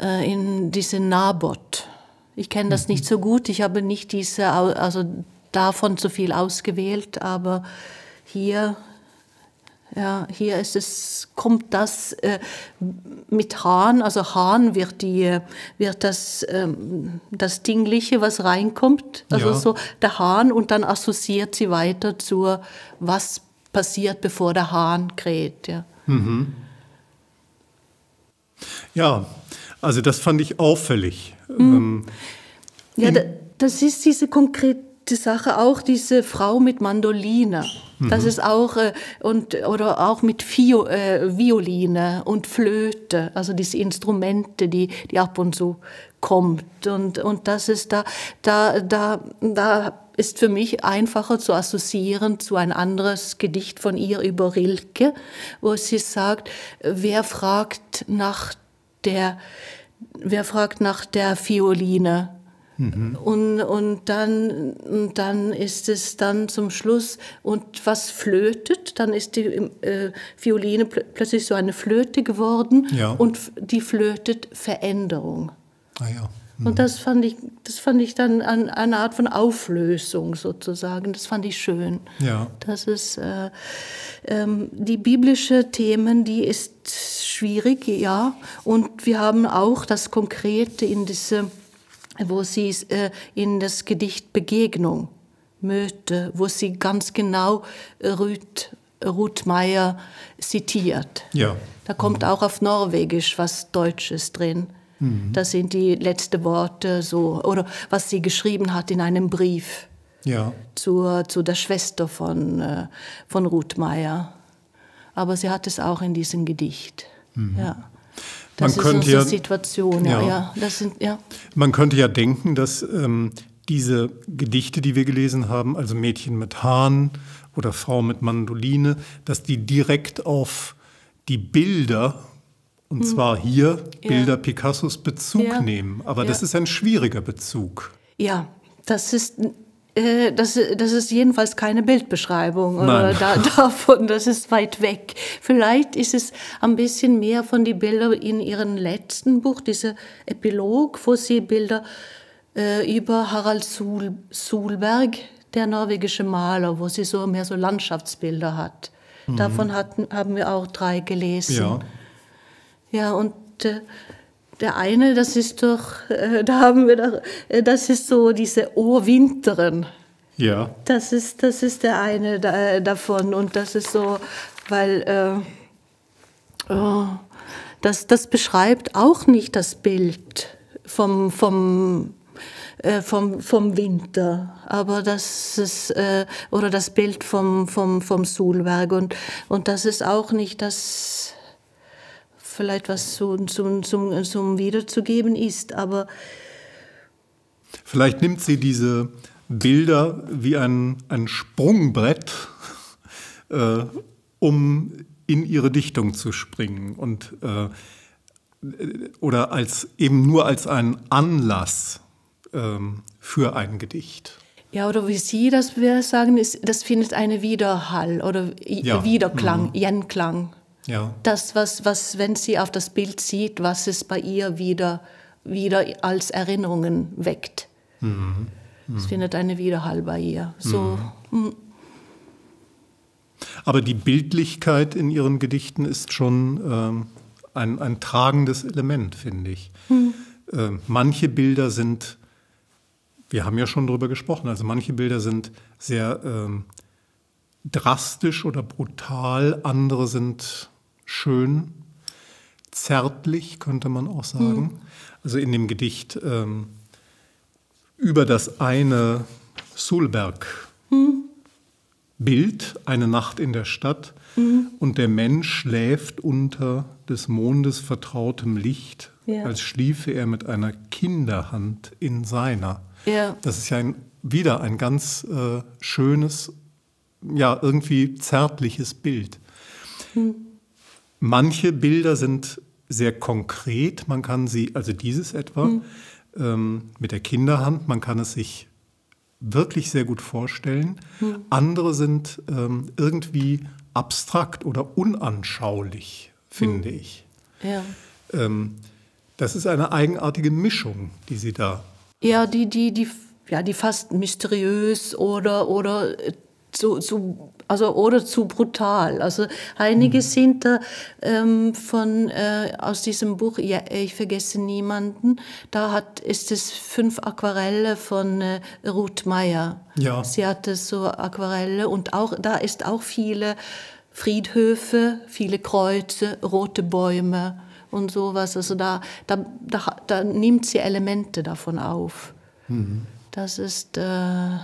äh, in diese Nabot, ich kenne das nicht mhm. so gut. Ich habe nicht diese, also davon so viel ausgewählt, aber hier, ja, hier ist es, kommt das äh, mit Hahn, also Hahn wird die, wird das, ähm, das Dingliche, was reinkommt, also ja. so der Hahn und dann assoziiert sie weiter zu, was passiert, bevor der Hahn kräht, ja. Mhm. Ja, also das fand ich auffällig. Mhm. Ähm, ja, da, das ist diese konkrete Sache, auch diese Frau mit Mandoline. Das mhm. ist auch, äh, und, oder auch mit Vio, äh, Violine und Flöte, also diese Instrumente, die, die ab und zu kommt. Und, und das ist da, da, da, da ist für mich einfacher zu assoziieren zu ein anderes Gedicht von ihr über Rilke, wo sie sagt, wer fragt nach der wer fragt nach der Violine? Mhm. Und, und, dann, und dann ist es dann zum Schluss, und was flötet, dann ist die äh, Violine pl plötzlich so eine Flöte geworden ja. und die flötet Veränderung. Ah ja. Und hm. das fand ich, das fand ich dann an, eine Art von Auflösung sozusagen. Das fand ich schön. Ja. Das ist äh, ähm, die biblische Themen, die ist schwierig, ja. Und wir haben auch das Konkrete in diese, wo sie äh, in das Gedicht Begegnung möte, wo sie ganz genau Ruth, Ruth Meyer zitiert. Ja. Da kommt mhm. auch auf Norwegisch was Deutsches drin. Mhm. Das sind die letzten Worte so oder was sie geschrieben hat in einem Brief ja. zur, zu der Schwester von, äh, von Ruth Meyer. Aber sie hat es auch in diesem Gedicht. Mhm. Ja. Das man ist könnte ja, Situation, ja. ja. das sind, ja. Man könnte ja denken, dass ähm, diese Gedichte, die wir gelesen haben, also Mädchen mit Hahn oder Frau mit Mandoline, dass die direkt auf die Bilder und hm. zwar hier Bilder ja. Picassos Bezug ja. nehmen. Aber ja. das ist ein schwieriger Bezug. Ja, das ist äh, das, das, ist jedenfalls keine Bildbeschreibung oder da, davon, das ist weit weg. Vielleicht ist es ein bisschen mehr von den Bildern in ihrem letzten Buch, dieser Epilog, wo sie Bilder äh, über Harald Suhl, Suhlberg, der norwegische Maler, wo sie so mehr so Landschaftsbilder hat. Mhm. Davon hatten, haben wir auch drei gelesen. Ja. Ja, und äh, der eine, das ist doch, äh, da haben wir doch, äh, das ist so diese Ohrwinteren. Ja. Das ist, das ist der eine da, äh, davon und das ist so, weil äh, oh, das, das beschreibt auch nicht das Bild vom, vom äh, vom, vom Winter, aber das ist, äh, oder das Bild vom, vom, vom Sulberg und, und das ist auch nicht das, vielleicht was zu, zum, zum, zum Wiederzugeben ist, aber. Vielleicht nimmt sie diese Bilder wie ein, ein Sprungbrett, äh, um in ihre Dichtung zu springen und äh, oder als eben nur als ein Anlass äh, für ein Gedicht. Ja, oder wie Sie das sagen, ist, das findet eine Widerhall oder ja. Wiederklang, mhm. Jenklang. Ja. Das, was, was, wenn sie auf das Bild sieht, was es bei ihr wieder, wieder als Erinnerungen weckt. Mhm. Mhm. Es findet eine Widerhall bei ihr. So. Mhm. Hm. Aber die Bildlichkeit in ihren Gedichten ist schon ähm, ein, ein tragendes Element, finde ich. Hm. Ähm, manche Bilder sind, wir haben ja schon darüber gesprochen, also manche Bilder sind sehr ähm, drastisch oder brutal, andere sind schön, zärtlich, könnte man auch sagen. Mhm. Also in dem Gedicht ähm, über das eine Solberg-Bild, mhm. eine Nacht in der Stadt, mhm. und der Mensch schläft unter des Mondes vertrautem Licht, ja. als schliefe er mit einer Kinderhand in seiner. Ja. Das ist ja ein, wieder ein ganz äh, schönes, ja, irgendwie zärtliches Bild. Mhm. Manche Bilder sind sehr konkret. Man kann sie, also dieses etwa, mhm. ähm, mit der Kinderhand, man kann es sich wirklich sehr gut vorstellen. Mhm. Andere sind ähm, irgendwie abstrakt oder unanschaulich, finde mhm. ich. Ja. Ähm, das ist eine eigenartige Mischung, die Sie da. Ja, die, die, die, ja, die fast mysteriös oder, oder äh, zu, zu, also oder zu brutal. Also einige mhm. sind da ähm, von äh, aus diesem Buch ja, ich vergesse niemanden. Da hat ist es fünf Aquarelle von äh, Ruth Meyer. Ja. Sie hatte so Aquarelle und auch da ist auch viele Friedhöfe, viele Kreuze, rote Bäume und sowas. Also da da da, da nimmt sie Elemente davon auf. Mhm. Das ist äh,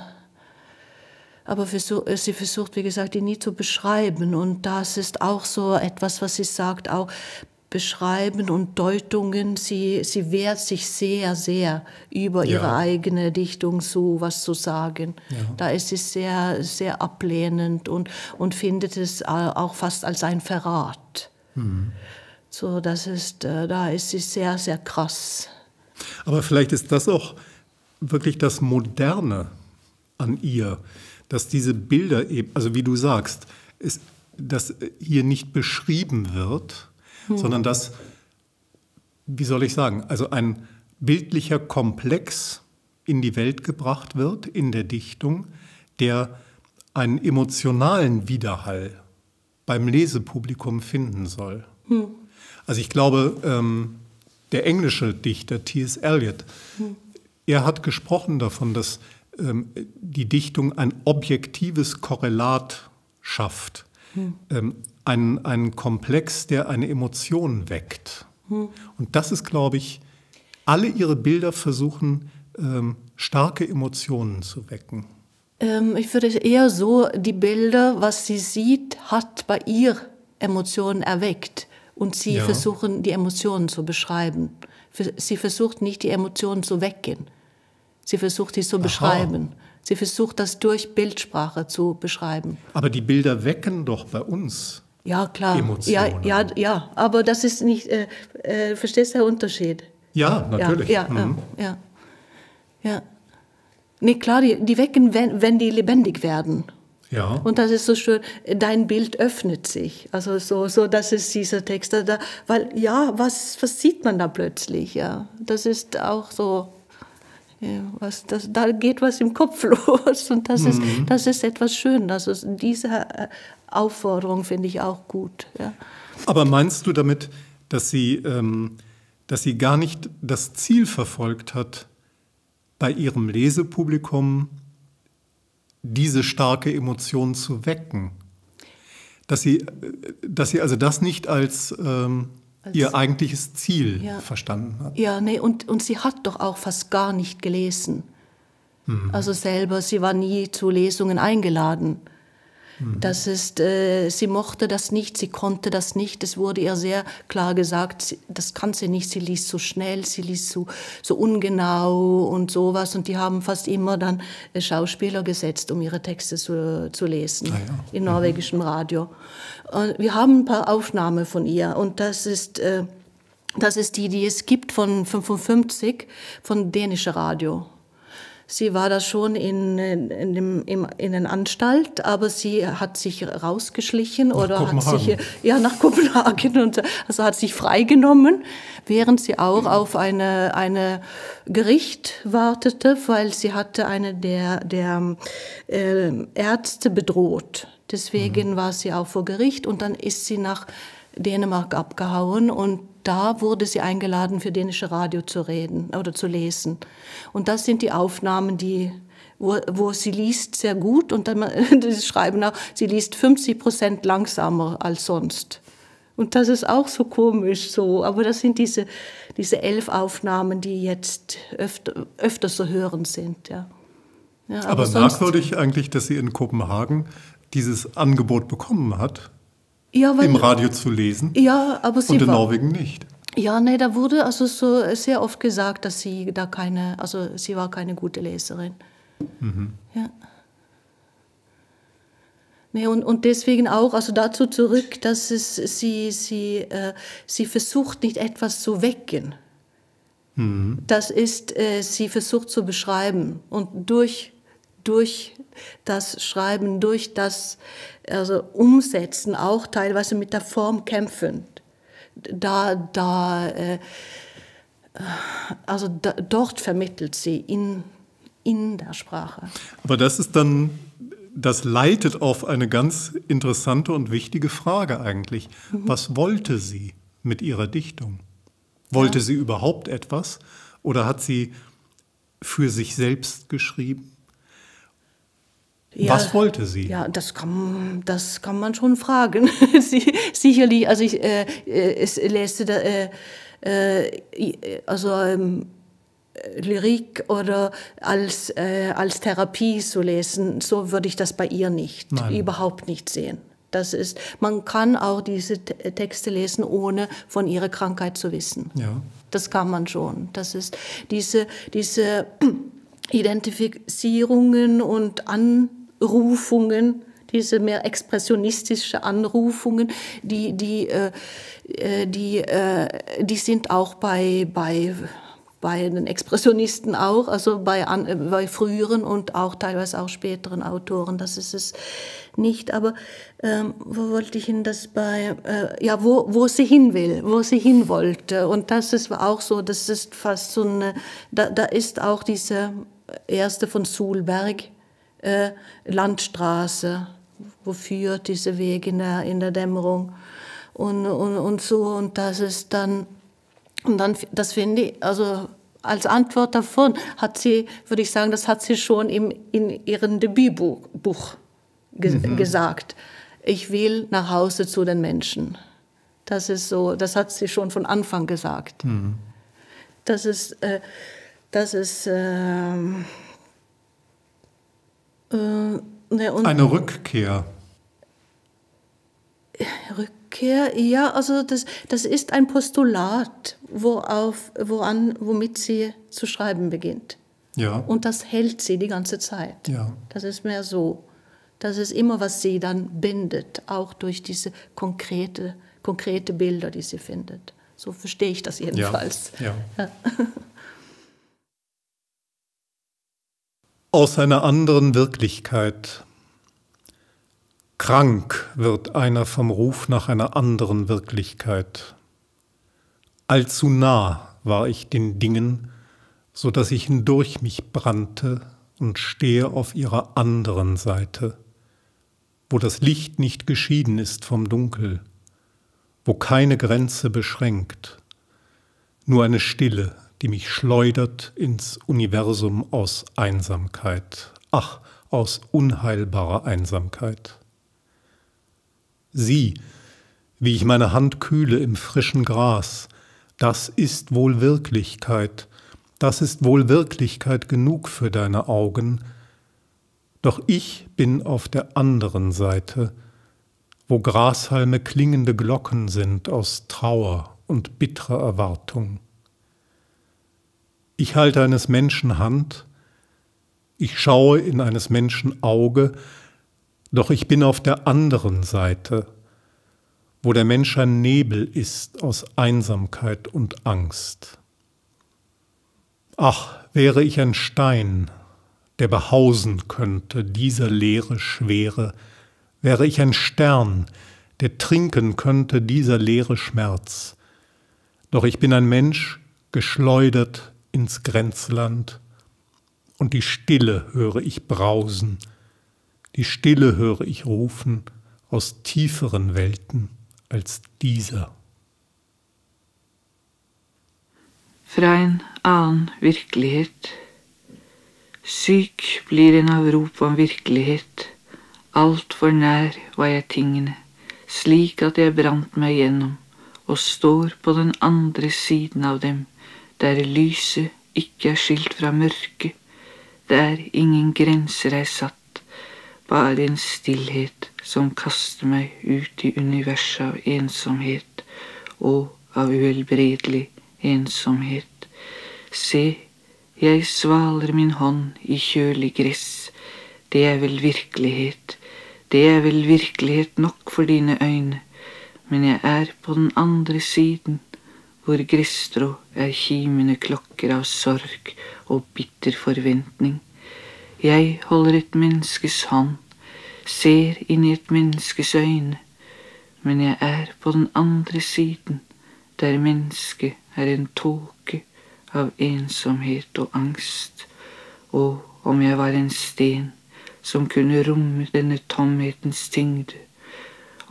aber versuch, äh, sie versucht, wie gesagt, ihn nie zu beschreiben. Und das ist auch so etwas, was sie sagt, auch Beschreiben und Deutungen. Sie, sie wehrt sich sehr, sehr über ja. ihre eigene Dichtung, so was zu sagen. Ja. Da ist sie sehr, sehr ablehnend und, und findet es äh, auch fast als ein Verrat. Mhm. So, das ist, äh, da ist sie sehr, sehr krass. Aber vielleicht ist das auch wirklich das Moderne an ihr dass diese Bilder eben, also wie du sagst, ist, dass hier nicht beschrieben wird, hm. sondern dass, wie soll ich sagen, also ein bildlicher Komplex in die Welt gebracht wird, in der Dichtung, der einen emotionalen Widerhall beim Lesepublikum finden soll. Hm. Also ich glaube, ähm, der englische Dichter T.S. Eliot, hm. er hat gesprochen davon, dass ähm, die Dichtung ein objektives Korrelat schafft. Hm. Ähm, einen, einen Komplex, der eine Emotion weckt. Hm. Und das ist, glaube ich, alle ihre Bilder versuchen, ähm, starke Emotionen zu wecken. Ähm, ich würde eher so, die Bilder, was sie sieht, hat bei ihr Emotionen erweckt. Und sie ja. versuchen, die Emotionen zu beschreiben. Sie versucht nicht, die Emotionen zu wecken. Sie versucht dies zu beschreiben. Sie versucht das durch Bildsprache zu beschreiben. Aber die Bilder wecken doch bei uns. Ja, klar. Emotionen. Ja, ja, ja. Aber das ist nicht, äh, äh, verstehst du den Unterschied? Ja, natürlich. Ja, ja, mhm. ja, ja. Nee, klar, die, die wecken, wenn, wenn die lebendig werden. Ja. Und das ist so schön, dein Bild öffnet sich. Also so, so das ist dieser Text. Da, weil ja, was, was sieht man da plötzlich? Ja? Das ist auch so ja, was, das, da geht was im Kopf los und das, mhm. ist, das ist etwas Schönes. Also diese äh, Aufforderung finde ich auch gut. Ja. Aber meinst du damit, dass sie, ähm, dass sie gar nicht das Ziel verfolgt hat, bei ihrem Lesepublikum diese starke Emotion zu wecken? Dass sie, äh, dass sie also das nicht als ähm, ihr also- eigentliches Ziel ja, verstanden hat. Ja, nee, und, und sie hat doch auch fast gar nicht gelesen. Mhm. Also selber, sie war nie zu Lesungen eingeladen. Mhm. Das ist, äh, sie mochte das nicht, sie konnte das nicht. Es wurde ihr sehr klar gesagt, sie, das kann sie nicht. Sie liest so schnell, sie liest so, so ungenau und sowas. Und die haben fast immer dann äh, Schauspieler gesetzt, um ihre Texte zu, zu lesen ah, ja. im mhm. norwegischen mhm. Radio. Und wir haben ein paar Aufnahmen von ihr und das ist äh, das ist die, die es gibt von 55 von dänischer Radio. Sie war da schon in, in, dem, in, in den Anstalt, aber sie hat sich rausgeschlichen nach oder hat sich ja nach Kopenhagen und also hat sich freigenommen, während sie auch mhm. auf eine eine Gericht wartete, weil sie hatte eine der der äh, Ärzte bedroht. Deswegen mhm. war sie auch vor Gericht und dann ist sie nach Dänemark abgehauen und da wurde sie eingeladen, für dänische Radio zu reden oder zu lesen. Und das sind die Aufnahmen, die wo, wo sie liest sehr gut und dann sie schreiben auch, sie liest 50 Prozent langsamer als sonst. Und das ist auch so komisch so. Aber das sind diese, diese elf Aufnahmen, die jetzt öfter, öfter zu hören sind. Ja. ja aber, aber merkwürdig eigentlich, dass sie in Kopenhagen dieses Angebot bekommen hat ja, weil, im Radio zu lesen. Ja, aber sie und in war, Norwegen nicht. Ja, nee, da wurde also so sehr oft gesagt, dass sie da keine, also sie war keine gute Leserin. Mhm. Ja. Nee, und, und deswegen auch, also dazu zurück, dass es, sie, sie, äh, sie versucht nicht etwas zu wecken. Mhm. Das ist, äh, sie versucht zu beschreiben. Und durch, durch das Schreiben, durch das also umsetzen, auch teilweise mit der Form kämpfend. Da, da, äh, also da, dort vermittelt sie in, in der Sprache. Aber das ist dann, das leitet auf eine ganz interessante und wichtige Frage eigentlich. Mhm. Was wollte sie mit ihrer Dichtung? Wollte ja. sie überhaupt etwas oder hat sie für sich selbst geschrieben? Ja, Was wollte sie? Ja, das kann, das kann man schon fragen. sie, sicherlich, also ich äh, äh es lese da, äh, äh, also ähm, Lyrik oder als, äh, als Therapie zu lesen, so würde ich das bei ihr nicht, Nein. überhaupt nicht sehen. Das ist, man kann auch diese äh, Texte lesen, ohne von ihrer Krankheit zu wissen. Ja. Das kann man schon. Das ist diese, diese Identifizierungen und An Anrufungen, diese mehr expressionistische Anrufungen, die, die, äh, äh, die, äh, die sind auch bei, bei, bei den Expressionisten auch, also bei, an, äh, bei früheren und auch teilweise auch späteren Autoren, das ist es nicht. Aber ähm, wo wollte ich hin, das bei, äh, ja, wo, wo sie hin will, wo sie hin wollte. Und das ist auch so, das ist fast so eine, da, da ist auch diese erste von Sulberg, äh, Landstraße, wofür diese Wege in der, in der Dämmerung und, und, und so. Und das ist dann, und dann, das finde ich, also als Antwort davon hat sie, würde ich sagen, das hat sie schon im, in ihrem Debütbuch ge mhm. gesagt. Ich will nach Hause zu den Menschen. Das ist so, das hat sie schon von Anfang gesagt. Mhm. Das ist, äh, das ist, äh, äh, ne, Eine Rückkehr. Rückkehr, ja, also das, das ist ein Postulat, worauf, woran, womit sie zu schreiben beginnt. Ja. Und das hält sie die ganze Zeit. Ja. Das ist mehr so. Das ist immer, was sie dann bindet, auch durch diese konkrete, konkrete Bilder, die sie findet. So verstehe ich das jedenfalls. Ja. ja. ja. aus einer anderen Wirklichkeit. Krank wird einer vom Ruf nach einer anderen Wirklichkeit. Allzu nah war ich den Dingen, so dass ich hindurch mich brannte und stehe auf ihrer anderen Seite, wo das Licht nicht geschieden ist vom Dunkel, wo keine Grenze beschränkt, nur eine Stille die mich schleudert ins Universum aus Einsamkeit, ach, aus unheilbarer Einsamkeit. Sieh, wie ich meine Hand kühle im frischen Gras, das ist wohl Wirklichkeit, das ist wohl Wirklichkeit genug für deine Augen, doch ich bin auf der anderen Seite, wo Grashalme klingende Glocken sind aus Trauer und bitterer Erwartung. Ich halte eines Menschen Hand, ich schaue in eines Menschen Auge, doch ich bin auf der anderen Seite, wo der Mensch ein Nebel ist aus Einsamkeit und Angst. Ach, wäre ich ein Stein, der behausen könnte dieser leere Schwere, wäre ich ein Stern, der trinken könnte dieser leere Schmerz. Doch ich bin ein Mensch, geschleudert ins Grenzland und die Stille höre ich brausen, die Stille höre ich rufen aus tieferen Welten als dieser. Fra an annen virkelighet. Syk blir en av rop om virkelighet, altfor nær var jeg tingene, slik at jeg brant meg gjennom og står på den andre siden av dem. der lyset ikke er skilt fra mørket, der ingen grenser er satt, bare en stillhet som kaster meg ut i universet av ensomhet og av uhelbredelig ensomhet. Se, jeg svaler min hånd i kjølig gress, det er vel virkelighet, det er vel virkelighet nok for dine øyne, men jeg er på den andre siden hvor gristro er eh, kimende klokker av sorg og bitter forventning. Jeg holder et menneskes hånd, ser inn i et menneskes øyne, men jeg er på den andre siden, der mennesket er en tåke av ensomhet og angst, og om jeg var en sten som kunne romme denne tomhetens tyngde,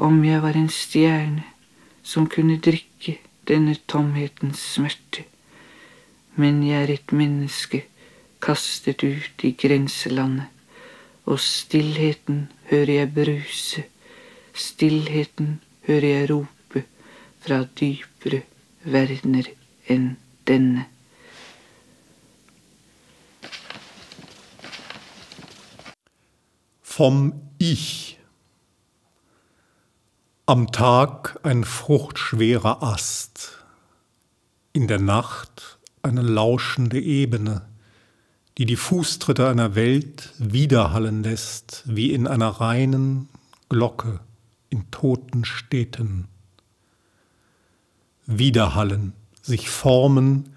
om jeg var en stjerne som kunne drikke denne tomhetens smerte. Men jeg er et menneske kastet ut i grenselandet, og stillheten hører jeg bruse, stillheten hører jeg rope fra dypere verdener enn denne. Vom Ich Am Tag ein fruchtschwerer Ast, in der Nacht eine lauschende Ebene, die die Fußtritte einer Welt widerhallen lässt, wie in einer reinen Glocke in toten Städten. Widerhallen, sich formen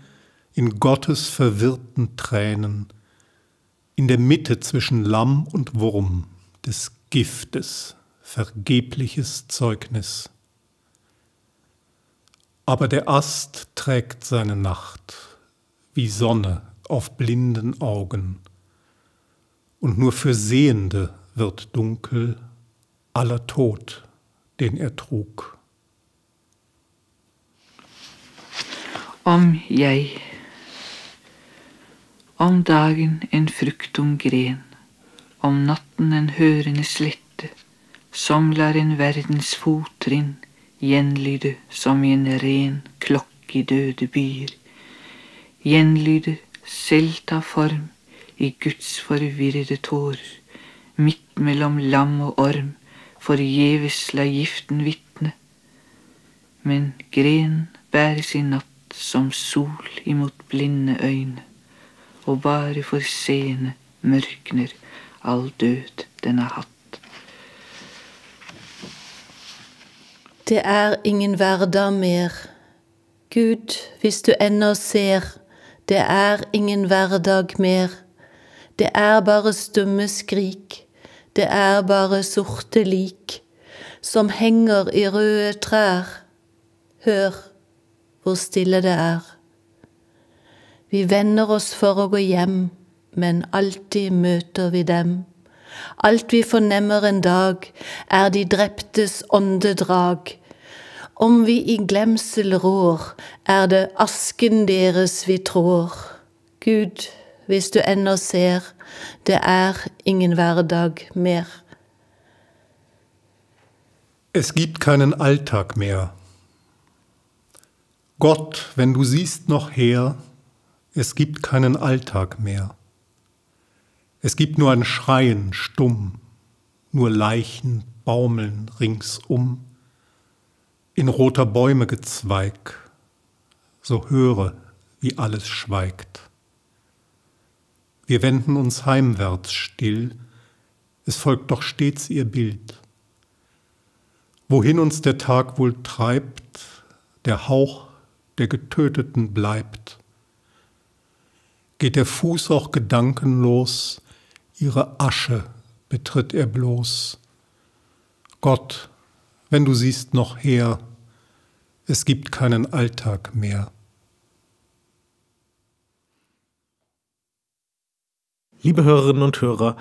in Gottes verwirrten Tränen, in der Mitte zwischen Lamm und Wurm des Giftes vergebliches Zeugnis. Aber der Ast trägt seine Nacht wie Sonne auf blinden Augen, und nur für Sehende wird dunkel aller Tod, den er trug. Om jeg, om dagen en fruktum gren, om natten en hørende slett, som lar en verdens fottrinn gjenlyde som i en ren klokke i døde byer, gjenlyde selv ta form i Guds forvirrede tårer, midt mellom lam og orm, forgjeves la giften vitne, men gren bæres i natt som sol imot blinde øyne, og bare for seende mørkner all død den har hatt. Det er ingen hverdag mer. Gud, hvis du ennå ser, det er ingen hverdag mer. Det er bare stumme skrik, det er bare sorte lik som henger i røde trær. Hør hvor stille det er. Vi vender oss for å gå hjem, men alltid møter vi dem. Alt vi fornemmer en dag, er de dreptes åndedrag om vi i glemsel rår, er det asken deres vi trår. Gud, hvis du ennå ser, det er ingen hverdag mer. Es gibt keinen Alltag mehr. Gott, wenn du siehst noch her, es gibt keinen Alltag mehr. Es gibt nur ein Schreien stumm, nur Leichen baumeln ringsum in roter Bäume gezweig, so höre, wie alles schweigt. Wir wenden uns heimwärts still, es folgt doch stets ihr Bild. Wohin uns der Tag wohl treibt, der Hauch der Getöteten bleibt. Geht der Fuß auch gedankenlos, ihre Asche betritt er bloß. Gott, wenn du siehst noch her, es gibt keinen Alltag mehr. Liebe Hörerinnen und Hörer,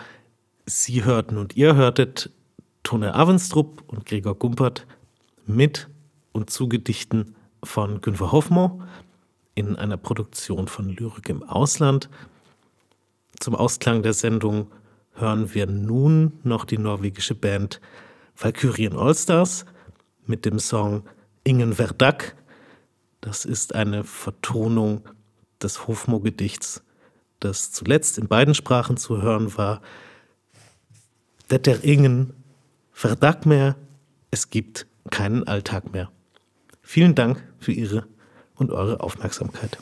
Sie hörten und ihr hörtet Tone Avenstrup und Gregor Gumpert mit und zu Gedichten von Günter Hoffmann in einer Produktion von Lyrik im Ausland. Zum Ausklang der Sendung hören wir nun noch die norwegische Band Valkyrien Allstars mit dem Song Ingen Verdack. Das ist eine Vertonung des Hofmo-Gedichts, das zuletzt in beiden Sprachen zu hören war. Detter Ingen Verdack mehr, es gibt keinen Alltag mehr. Vielen Dank für Ihre und eure Aufmerksamkeit.